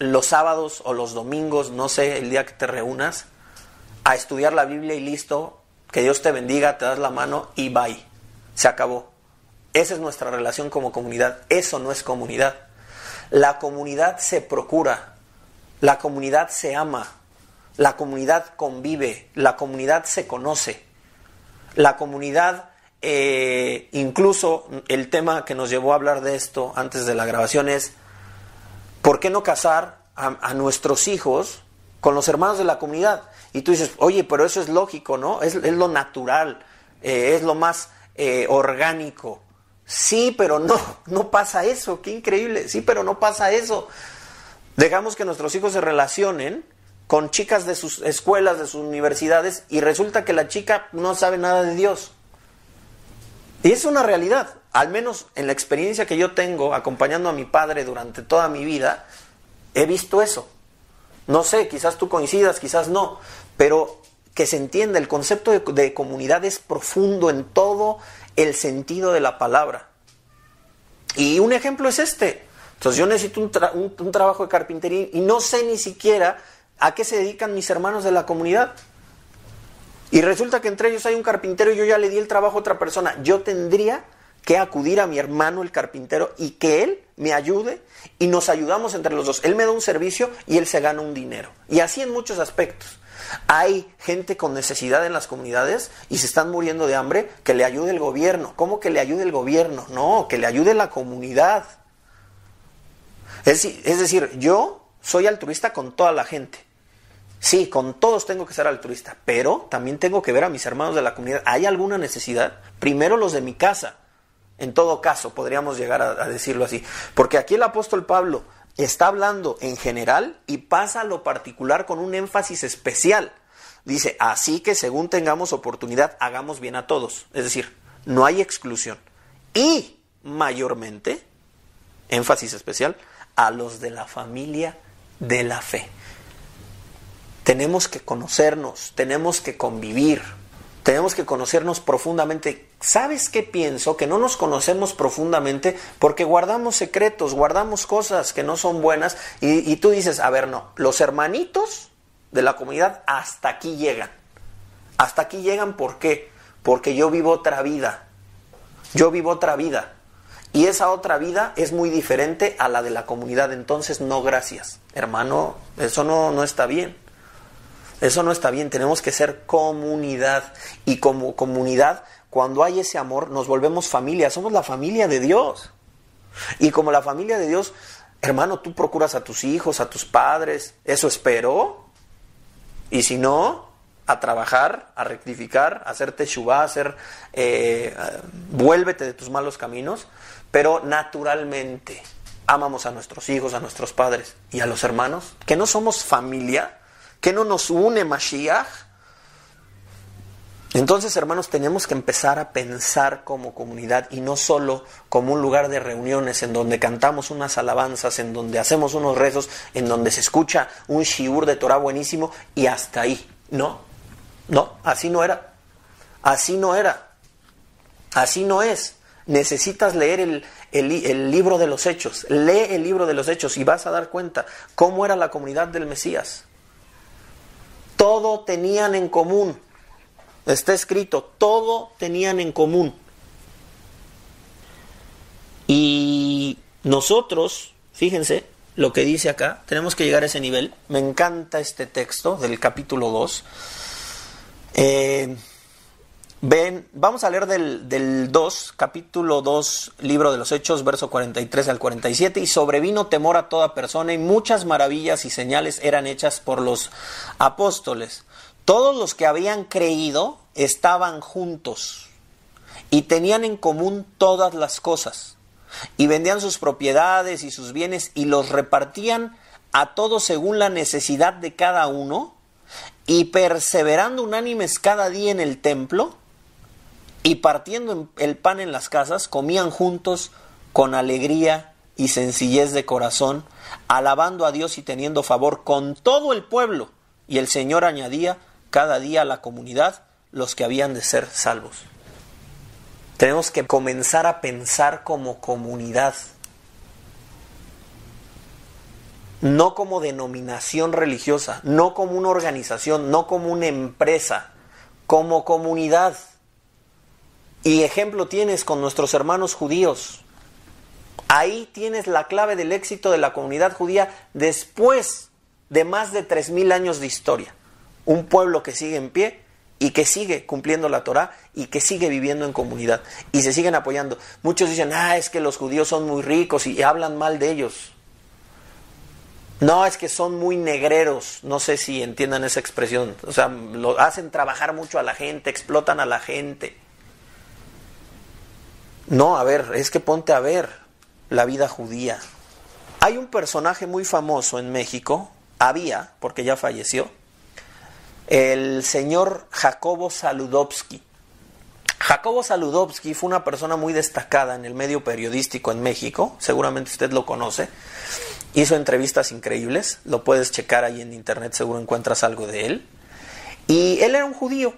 los sábados o los domingos, no sé, el día que te reúnas, a estudiar la Biblia y listo, que Dios te bendiga, te das la mano y bye. Se acabó. Esa es nuestra relación como comunidad. Eso no es comunidad. La comunidad se procura, la comunidad se ama, la comunidad convive, la comunidad se conoce, la comunidad, eh, incluso el tema que nos llevó a hablar de esto antes de la grabación es, ¿por qué no casar a, nuestros hijos con los hermanos de la comunidad? Y tú dices, oye, pero eso es lógico, ¿no? Es, lo natural, eh, es lo más eh, orgánico. Sí, pero no, no pasa eso, qué increíble. Sí, pero no pasa eso. Dejamos que nuestros hijos se relacionen con chicas de sus escuelas, de sus universidades, y resulta que la chica no sabe nada de Dios. Y es una realidad, al menos en la experiencia que yo tengo acompañando a mi padre durante toda mi vida, he visto eso. No sé, quizás tú coincidas, quizás no, pero que se entienda, el concepto de, comunidad es profundo en todo el sentido de la palabra. Y un ejemplo es este. Entonces yo necesito un trabajo de carpintería y no sé ni siquiera ¿a qué se dedican mis hermanos de la comunidad? Y resulta que entre ellos hay un carpintero y yo ya le di el trabajo a otra persona. Yo tendría que acudir a mi hermano el carpintero y que él me ayude y nos ayudamos entre los dos. Él me da un servicio y él se gana un dinero. Y así en muchos aspectos. Hay gente con necesidad en las comunidades y se están muriendo de hambre, que le ayude el gobierno. ¿Cómo que le ayude el gobierno? No, que le ayude la comunidad. Es, es decir, yo soy altruista con toda la gente, Sí, con todos tengo que ser altruista, pero también tengo que ver a mis hermanos de la comunidad. ¿Hay alguna necesidad? Primero los de mi casa. En todo caso, podríamos llegar a, decirlo así. Porque aquí el apóstol Pablo está hablando en general y pasa a lo particular con un énfasis especial. Dice, así que según tengamos oportunidad, hagamos bien a todos. Es decir, no hay exclusión. Y mayormente, énfasis especial, a los de la familia de la fe tenemos que conocernos, tenemos que convivir, tenemos que conocernos profundamente. ¿Sabes qué pienso? Que no nos conocemos profundamente porque guardamos secretos, guardamos cosas que no son buenas y, tú dices, a ver, no, los hermanitos de la comunidad hasta aquí llegan. Hasta aquí llegan, ¿por qué? Porque yo vivo otra vida. Yo vivo otra vida. Y esa otra vida es muy diferente a la de la comunidad. Entonces, no gracias. Hermano, eso no, no está bien. Eso no está bien, tenemos que ser comunidad. Y como comunidad, cuando hay ese amor, nos volvemos familia, somos la familia de Dios. Y como la familia de Dios, hermano, tú procuras a tus hijos, a tus padres, eso espero. Y si no, a trabajar, a rectificar, a hacerte shubá, a hacer, eh, vuélvete de tus malos caminos, pero naturalmente amamos a nuestros hijos, a nuestros padres y a los hermanos, que no somos familia, ¿Qué no nos une Mashiach? Entonces, hermanos, tenemos que empezar a pensar como comunidad y no solo como un lugar de reuniones en donde cantamos unas alabanzas, en donde hacemos unos rezos, en donde se escucha un shiur de Torah buenísimo y hasta ahí. No, no, así no era. Así no era. Así no es. Necesitas leer el, el libro de los hechos. Lee el libro de los hechos y vas a dar cuenta cómo era la comunidad del Mesías todo tenían en común. Está escrito, todo tenían en común. Y nosotros, fíjense lo que dice acá, tenemos que llegar a ese nivel. Me encanta este texto del capítulo 2. Eh, Ven, vamos a leer del, del 2, capítulo 2, libro de los Hechos, verso 43 al 47. Y sobrevino temor a toda persona, y muchas maravillas y señales eran hechas por los apóstoles. Todos los que habían creído estaban juntos y tenían en común todas las cosas. Y vendían sus propiedades y sus bienes y los repartían a todos según la necesidad de cada uno. Y perseverando unánimes cada día en el templo y partiendo el pan en las casas, comían juntos con alegría y sencillez de corazón, alabando a Dios y teniendo favor con todo el pueblo. Y el Señor añadía cada día a la comunidad los que habían de ser salvos. Tenemos que comenzar a pensar como comunidad, no como denominación religiosa, no como una organización, no como una empresa, como comunidad. Y ejemplo tienes con nuestros hermanos judíos. Ahí tienes la clave del éxito de la comunidad judía después de más de 3.000 años de historia. Un pueblo que sigue en pie y que sigue cumpliendo la Torah y que sigue viviendo en comunidad y se siguen apoyando. Muchos dicen, ah, es que los judíos son muy ricos y hablan mal de ellos. No, es que son muy negreros, no sé si entiendan esa expresión. O sea, lo hacen trabajar mucho a la gente, explotan a la gente. No, a ver, es que ponte a ver la vida judía. Hay un personaje muy famoso en México, había, porque ya falleció, el señor Jacobo Saludowski. Jacobo Saludowski fue una persona muy destacada en el medio periodístico en México, seguramente usted lo conoce, hizo entrevistas increíbles, lo puedes checar ahí en internet, seguro encuentras algo de él. Y él era un judío,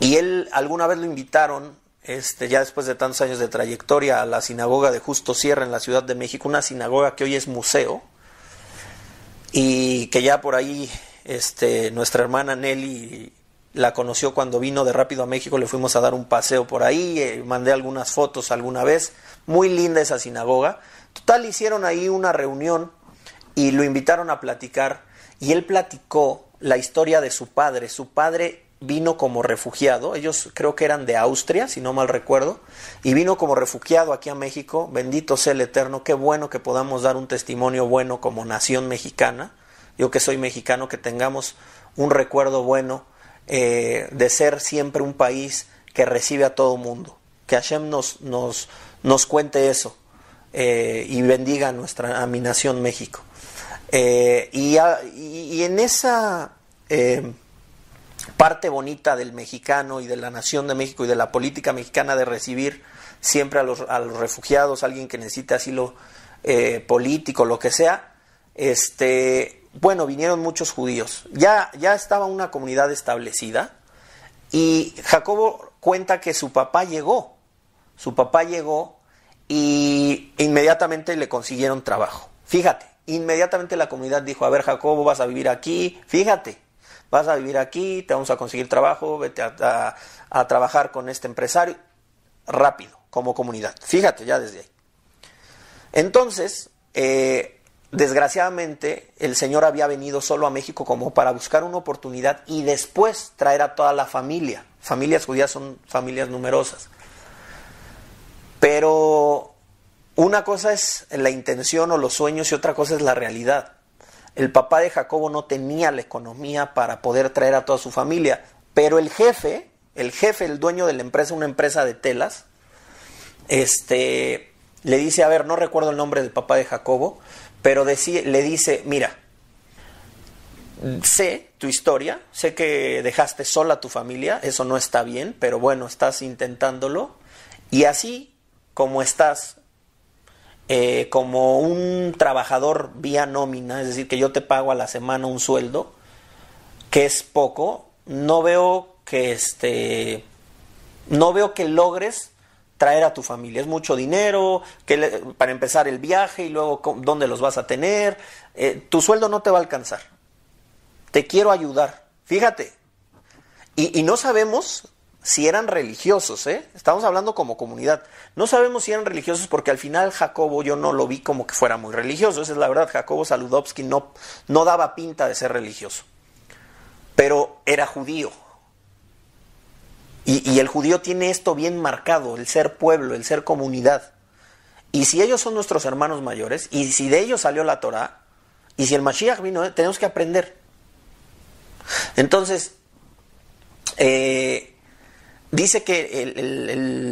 y él alguna vez lo invitaron este, ya después de tantos años de trayectoria, a la sinagoga de Justo Sierra en la Ciudad de México, una sinagoga que hoy es museo, y que ya por ahí este, nuestra hermana Nelly la conoció cuando vino de rápido a México, le fuimos a dar un paseo por ahí, eh, mandé algunas fotos alguna vez, muy linda esa sinagoga. Total, hicieron ahí una reunión y lo invitaron a platicar y él platicó la historia de su padre. Su padre vino como refugiado, ellos creo que eran de Austria, si no mal recuerdo, y vino como refugiado aquí a México, bendito sea el Eterno, qué bueno que podamos dar un testimonio bueno como nación mexicana, yo que soy mexicano, que tengamos un recuerdo bueno eh, de ser siempre un país que recibe a todo mundo, que Hashem nos, nos, cuente eso eh, y bendiga a, nuestra, a mi nación México. Eh, y, en esa parte bonita del mexicano y de la nación de México y de la política mexicana de recibir siempre a los, a refugiados, alguien que necesite asilo eh, político, lo que sea, este, bueno, vinieron muchos judíos. Ya, ya estaba una comunidad establecida y Jacobo cuenta que su papá llegó, su papá llegó y inmediatamente le consiguieron trabajo. Fíjate, inmediatamente la comunidad dijo, a ver Jacobo, vas a vivir aquí, fíjate, vas a vivir aquí, te vamos a conseguir trabajo, vete a, trabajar con este empresario, rápido, como comunidad. Fíjate ya desde ahí. Entonces, eh, desgraciadamente, el Señor había venido solo a México como para buscar una oportunidad y después traer a toda la familia. Familias judías son familias numerosas. Pero una cosa es la intención o los sueños y otra cosa es la realidad. El papá de Jacobo no tenía la economía para poder traer a toda su familia, pero el jefe, el jefe, el dueño de la empresa, una empresa de telas, este, le dice, a ver, no recuerdo el nombre del papá de Jacobo, pero le dice, mira, sé tu historia, sé que dejaste sola a tu familia, eso no está bien, pero bueno, estás intentándolo, y así como estás eh, como un trabajador vía nómina, es decir, que yo te pago a la semana un sueldo, que es poco, no veo que este no veo que logres traer a tu familia. Es mucho dinero, que para empezar el viaje y luego dónde los vas a tener. Eh, tu sueldo no te va a alcanzar. Te quiero ayudar. Fíjate. y no sabemos si eran religiosos, ¿eh? Estamos hablando como comunidad. No sabemos si eran religiosos porque al final Jacobo yo no lo vi como que fuera muy religioso, esa es la verdad. Jacobo Saludowski no, no daba pinta de ser religioso, pero era judío. Y, el judío tiene esto bien marcado, el ser pueblo, el ser comunidad. Y si ellos son nuestros hermanos mayores, y si de ellos salió la Torah, y si el Mashiach vino, ¿eh? tenemos que aprender. Entonces, eh, Dice que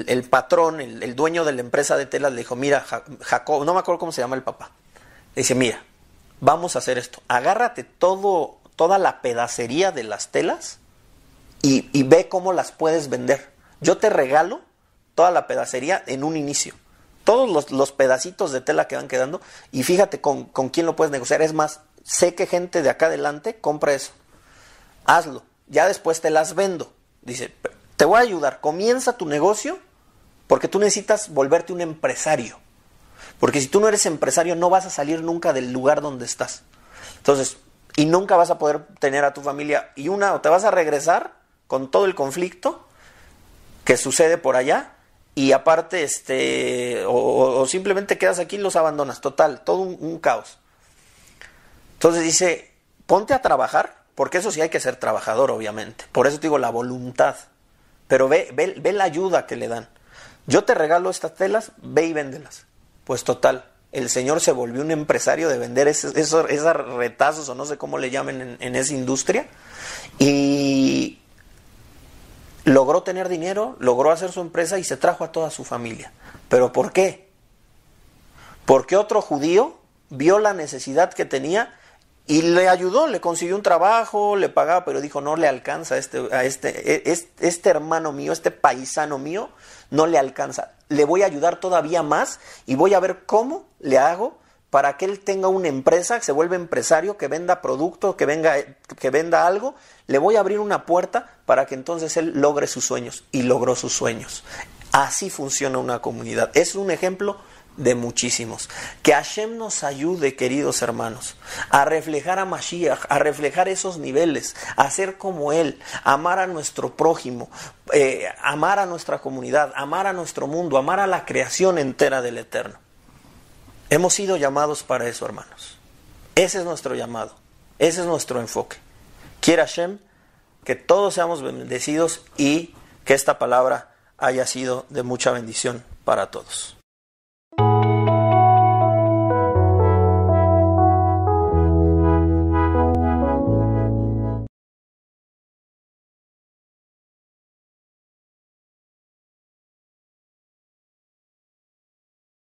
el, patrón, el, dueño de la empresa de telas, le dijo, mira, Jacob, no me acuerdo cómo se llama el papá. Le dice, mira, vamos a hacer esto. Agárrate todo, toda la pedacería de las telas y, ve cómo las puedes vender. Yo te regalo toda la pedacería en un inicio. Todos los, pedacitos de tela que van quedando y fíjate con, con quién lo puedes negociar. Es más, sé que gente de acá adelante compra eso. Hazlo. Ya después te las vendo. Dice, te voy a ayudar. Comienza tu negocio porque tú necesitas volverte un empresario. Porque si tú no eres empresario no vas a salir nunca del lugar donde estás. Entonces, y nunca vas a poder tener a tu familia. Y una, o te vas a regresar con todo el conflicto que sucede por allá. Y aparte, este, o, simplemente quedas aquí y los abandonas. Total, todo un caos. Entonces dice, ponte a trabajar, porque eso sí hay que ser trabajador, obviamente. Por eso te digo la voluntad. Pero ve, la ayuda que le dan. Yo te regalo estas telas, ve y véndelas. Pues total, el señor se volvió un empresario de vender esos, retazos o no sé cómo le llamen en, en, esa industria y logró tener dinero, logró hacer su empresa y se trajo a toda su familia. ¿Pero por qué? Porque otro judío vio la necesidad que tenía y le ayudó, le consiguió un trabajo, le pagaba, pero dijo, no le alcanza a este, a este, e, este, hermano mío, este paisano mío, no le alcanza. Le voy a ayudar todavía más y voy a ver cómo le hago para que él tenga una empresa, que se vuelva empresario, que venda productos, que, venga, que venda algo. Le voy a abrir una puerta para que entonces él logre sus sueños. Y logró sus sueños. Así funciona una comunidad. Es un ejemplo de muchísimos. Que Hashem nos ayude, queridos hermanos, a reflejar a Mashiach, a reflejar esos niveles, a ser como Él, amar a nuestro prójimo, eh, amar a nuestra comunidad, amar a nuestro mundo, amar a la creación entera del Eterno. Hemos sido llamados para eso, hermanos. Ese es nuestro llamado, ese es nuestro enfoque. Quiera Hashem que todos seamos bendecidos y que esta palabra haya sido de mucha bendición para todos.